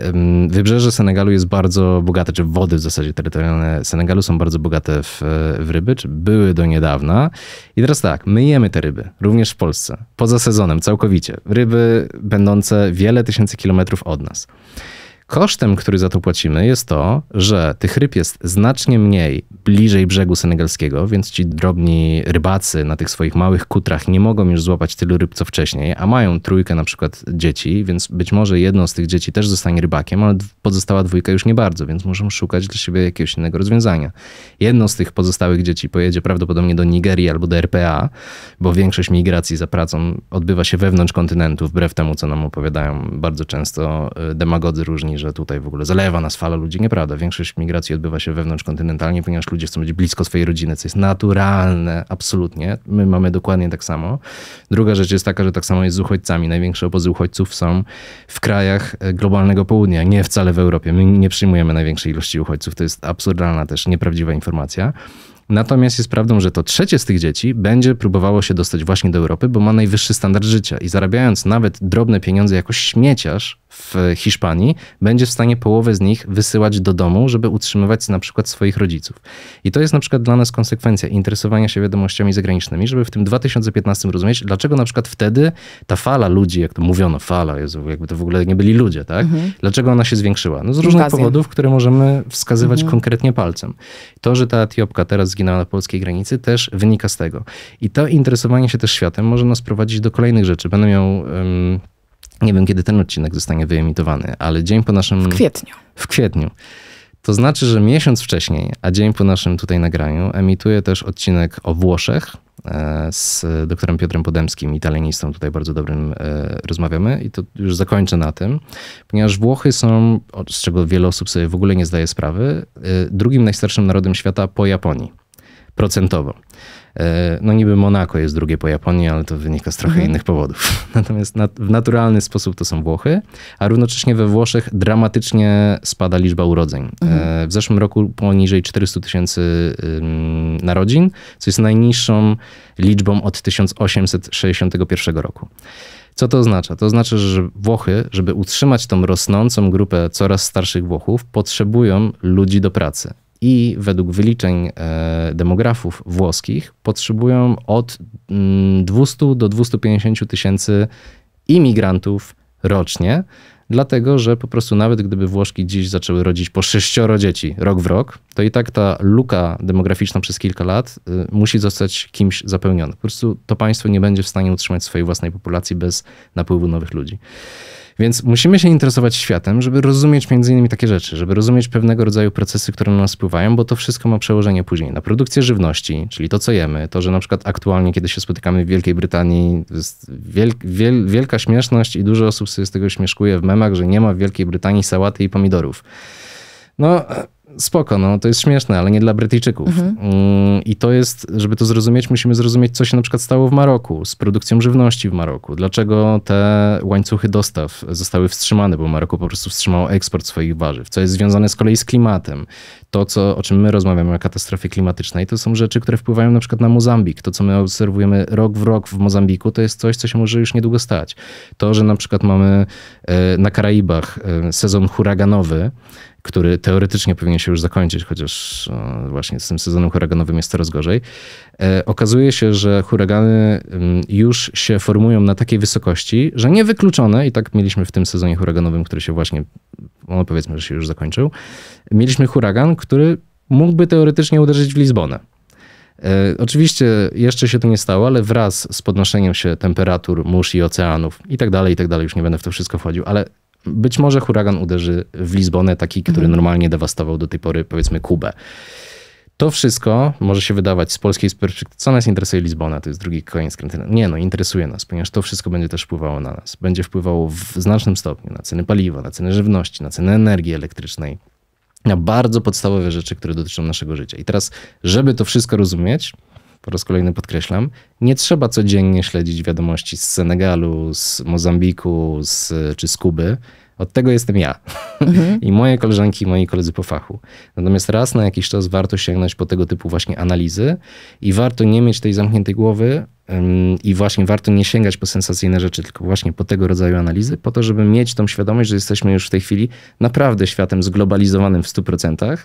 wybrzeże Senegalu jest bardzo bogate, czy wody w zasadzie terytorialne Senegalu są bardzo bogate w, e, w ryby, czy były do niedawna. I teraz tak, myjemy te ryby, również w Polsce, poza sezonem całkowicie. Ryby będące wiele tysięcy kilometrów od nas. Kosztem, który za to płacimy, jest to, że tych ryb jest znacznie mniej bliżej brzegu senegalskiego, więc ci drobni rybacy na tych swoich małych kutrach nie mogą już złapać tylu ryb co wcześniej, a mają trójkę na przykład dzieci, więc być może jedno z tych dzieci też zostanie rybakiem, ale pozostała dwójka już nie bardzo, więc muszą szukać dla siebie jakiegoś innego rozwiązania. Jedno z tych pozostałych dzieci pojedzie prawdopodobnie do Nigerii albo do RPA, bo większość migracji za pracą odbywa się wewnątrz kontynentu, wbrew temu, co nam opowiadają bardzo często y, demagodzy różni, że tutaj w ogóle zalewa nas fala ludzi. Nieprawda, większość migracji odbywa się wewnątrz kontynentalnie, ponieważ ludzie chcą być blisko swojej rodziny, co jest naturalne, absolutnie. My mamy dokładnie tak samo. Druga rzecz jest taka, że tak samo jest z uchodźcami. Największe obozy uchodźców są w krajach e, globalnego południa, nie wcale w Europie. My nie przyjmujemy największej ilości uchodźców. To jest absurdalna też nieprawdziwa informacja. Natomiast jest prawdą, że to trzecie z tych dzieci będzie próbowało się dostać właśnie do Europy, bo ma najwyższy standard życia i zarabiając nawet drobne pieniądze jako śmieciarz, w Hiszpanii, będzie w stanie połowę z nich wysyłać do domu, żeby utrzymywać na przykład swoich rodziców. I to jest na przykład dla nas konsekwencja interesowania się wiadomościami zagranicznymi, żeby w tym 2015 rozumieć, dlaczego na przykład wtedy ta fala ludzi, jak to mówiono, fala, Jezu, jakby to w ogóle nie byli ludzie, tak? Mhm. Dlaczego ona się zwiększyła? No z różnych powodów, które możemy wskazywać mhm. konkretnie palcem. To, że ta Etiopka teraz zginęła na polskiej granicy, też wynika z tego. I to interesowanie się też światem może nas prowadzić do kolejnych rzeczy. Będę miał... Um, nie wiem, kiedy ten odcinek zostanie wyemitowany, ale dzień po naszym. W kwietniu. W kwietniu. To znaczy, że miesiąc wcześniej, a dzień po naszym tutaj nagraniu, emituję też odcinek o Włoszech e, z doktorem Piotrem Podemskim, italianistą, tutaj bardzo dobrym e, rozmawiamy i to już zakończę na tym, ponieważ Włochy są, z czego wiele osób sobie w ogóle nie zdaje sprawy, e, drugim najstarszym narodem świata po Japonii procentowo. E, no niby Monako jest drugie po Japonii, ale to wynika z trochę mhm. innych powodów. [LAUGHS] Natomiast nat w naturalny sposób to są Włochy, a równocześnie we Włoszech dramatycznie spada liczba urodzeń. E, mhm. W zeszłym roku poniżej 400 tysięcy narodzin, co jest najniższą liczbą od 1861 roku. Co to oznacza? To oznacza, że Włochy, żeby utrzymać tą rosnącą grupę coraz starszych Włochów, potrzebują ludzi do pracy i według wyliczeń e, demografów włoskich potrzebują od 200 mm, do 250 tysięcy imigrantów rocznie, dlatego że po prostu nawet gdyby Włoszki dziś zaczęły rodzić po sześcioro dzieci rok w rok, to i tak ta luka demograficzna przez kilka lat y, musi zostać kimś zapełniona. Po prostu to państwo nie będzie w stanie utrzymać swojej własnej populacji bez napływu nowych ludzi. Więc musimy się interesować światem, żeby rozumieć między innymi takie rzeczy, żeby rozumieć pewnego rodzaju procesy, które na nas wpływają, bo to wszystko ma przełożenie później na produkcję żywności, czyli to, co jemy, to, że na przykład aktualnie, kiedy się spotykamy w Wielkiej Brytanii, jest wiel, wiel, wielka śmieszność i dużo osób sobie z tego śmieszkuje w memach, że nie ma w Wielkiej Brytanii sałaty i pomidorów. No, spoko, no to jest śmieszne, ale nie dla Brytyjczyków. Mhm. Mm, I to jest, żeby to zrozumieć, musimy zrozumieć, co się na przykład stało w Maroku z produkcją żywności w Maroku. Dlaczego te łańcuchy dostaw zostały wstrzymane, bo Maroko po prostu wstrzymało eksport swoich warzyw, co jest związane z kolei z klimatem. To, co, o czym my rozmawiamy o katastrofie klimatycznej, to są rzeczy, które wpływają na przykład na Mozambik. To, co my obserwujemy rok w rok w Mozambiku, to jest coś, co się może już niedługo stać. To, że na przykład mamy e, na Karaibach e, sezon huraganowy, który teoretycznie powinien się już zakończyć, chociaż e, właśnie z tym sezonem huraganowym jest coraz gorzej. E, okazuje się, że huragany mm, już się formują na takiej wysokości, że niewykluczone, i tak mieliśmy w tym sezonie huraganowym, który się właśnie, no powiedzmy, że się już zakończył, mieliśmy huragan, który mógłby teoretycznie uderzyć w Lizbonę. E, oczywiście jeszcze się to nie stało, ale wraz z podnoszeniem się temperatur mórz i oceanów i tak dalej, i tak dalej, już nie będę w to wszystko wchodził, ale być może huragan uderzy w Lizbonę, taki, który mhm. normalnie dewastował do tej pory, powiedzmy, Kubę. To wszystko może się wydawać z polskiej perspektywy, co nas interesuje Lizbona, to jest drugi koniec krętyny. Nie, no interesuje nas, ponieważ to wszystko będzie też wpływało na nas. Będzie wpływało w znacznym stopniu na ceny paliwa, na ceny żywności, na ceny energii elektrycznej, na bardzo podstawowe rzeczy, które dotyczą naszego życia. I teraz, żeby to wszystko rozumieć, po raz kolejny podkreślam, nie trzeba codziennie śledzić wiadomości z Senegalu, z Mozambiku z, czy z Kuby. Od tego jestem ja mhm. [LAUGHS] i moje koleżanki i moi koledzy po fachu. Natomiast raz na jakiś czas warto sięgnąć po tego typu właśnie analizy i warto nie mieć tej zamkniętej głowy ym, i właśnie warto nie sięgać po sensacyjne rzeczy, tylko właśnie po tego rodzaju analizy, po to, żeby mieć tą świadomość, że jesteśmy już w tej chwili naprawdę światem zglobalizowanym w 100%.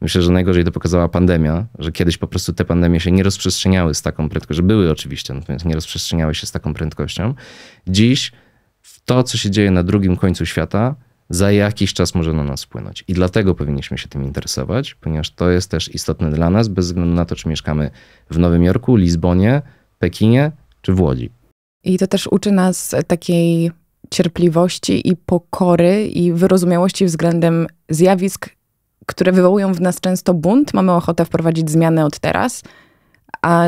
Myślę, że najgorzej to pokazała pandemia, że kiedyś po prostu te pandemie się nie rozprzestrzeniały z taką prędkością, były oczywiście, natomiast nie rozprzestrzeniały się z taką prędkością. Dziś to, co się dzieje na drugim końcu świata, za jakiś czas może na nas wpłynąć. I dlatego powinniśmy się tym interesować, ponieważ to jest też istotne dla nas, bez względu na to, czy mieszkamy w Nowym Jorku, Lizbonie, Pekinie czy w Łodzi. I to też uczy nas takiej cierpliwości i pokory i wyrozumiałości względem zjawisk, które wywołują w nas często bunt, mamy ochotę wprowadzić zmianę od teraz, a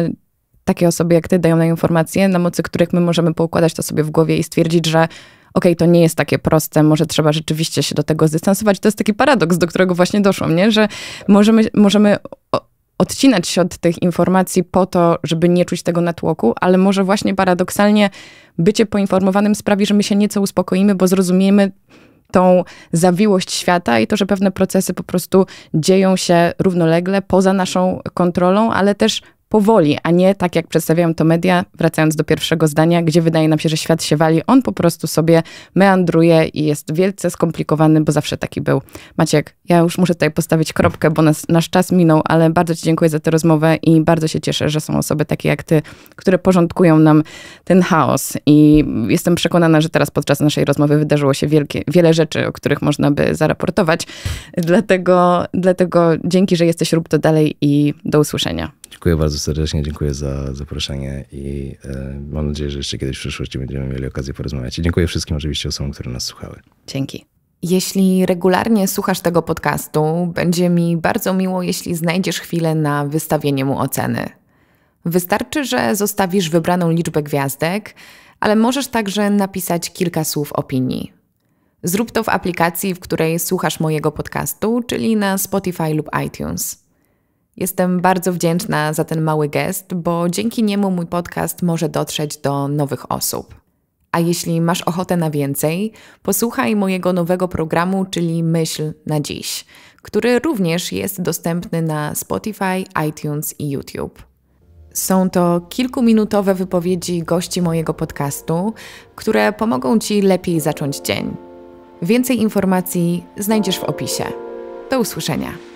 takie osoby jak ty dają nam informacje, na mocy których my możemy poukładać to sobie w głowie i stwierdzić, że okej, okay, to nie jest takie proste, może trzeba rzeczywiście się do tego zdystansować. To jest taki paradoks, do którego właśnie doszłam, nie? że możemy, możemy odcinać się od tych informacji po to, żeby nie czuć tego natłoku, ale może właśnie paradoksalnie bycie poinformowanym sprawi, że my się nieco uspokoimy, bo zrozumiemy, tą zawiłość świata i to, że pewne procesy po prostu dzieją się równolegle, poza naszą kontrolą, ale też powoli, a nie tak jak przedstawiają to media, wracając do pierwszego zdania, gdzie wydaje nam się, że świat się wali, on po prostu sobie meandruje i jest wielce skomplikowany, bo zawsze taki był. Maciek, ja już muszę tutaj postawić kropkę, bo nas, nasz czas minął, ale bardzo Ci dziękuję za tę rozmowę i bardzo się cieszę, że są osoby takie jak Ty, które porządkują nam ten chaos i jestem przekonana, że teraz podczas naszej rozmowy wydarzyło się wielkie, wiele rzeczy, o których można by zaraportować, dlatego, dlatego dzięki, że jesteś, rób to dalej i do usłyszenia. Dziękuję bardzo serdecznie, dziękuję za zaproszenie i e, mam nadzieję, że jeszcze kiedyś w przyszłości będziemy mieli okazję porozmawiać. I dziękuję wszystkim oczywiście osobom, które nas słuchały. Dzięki. Jeśli regularnie słuchasz tego podcastu, będzie mi bardzo miło, jeśli znajdziesz chwilę na wystawienie mu oceny. Wystarczy, że zostawisz wybraną liczbę gwiazdek, ale możesz także napisać kilka słów opinii. Zrób to w aplikacji, w której słuchasz mojego podcastu, czyli na Spotify lub iTunes. Jestem bardzo wdzięczna za ten mały gest, bo dzięki niemu mój podcast może dotrzeć do nowych osób. A jeśli masz ochotę na więcej, posłuchaj mojego nowego programu, czyli Myśl na dziś, który również jest dostępny na Spotify, iTunes i YouTube. Są to kilkuminutowe wypowiedzi gości mojego podcastu, które pomogą ci lepiej zacząć dzień. Więcej informacji znajdziesz w opisie. Do usłyszenia.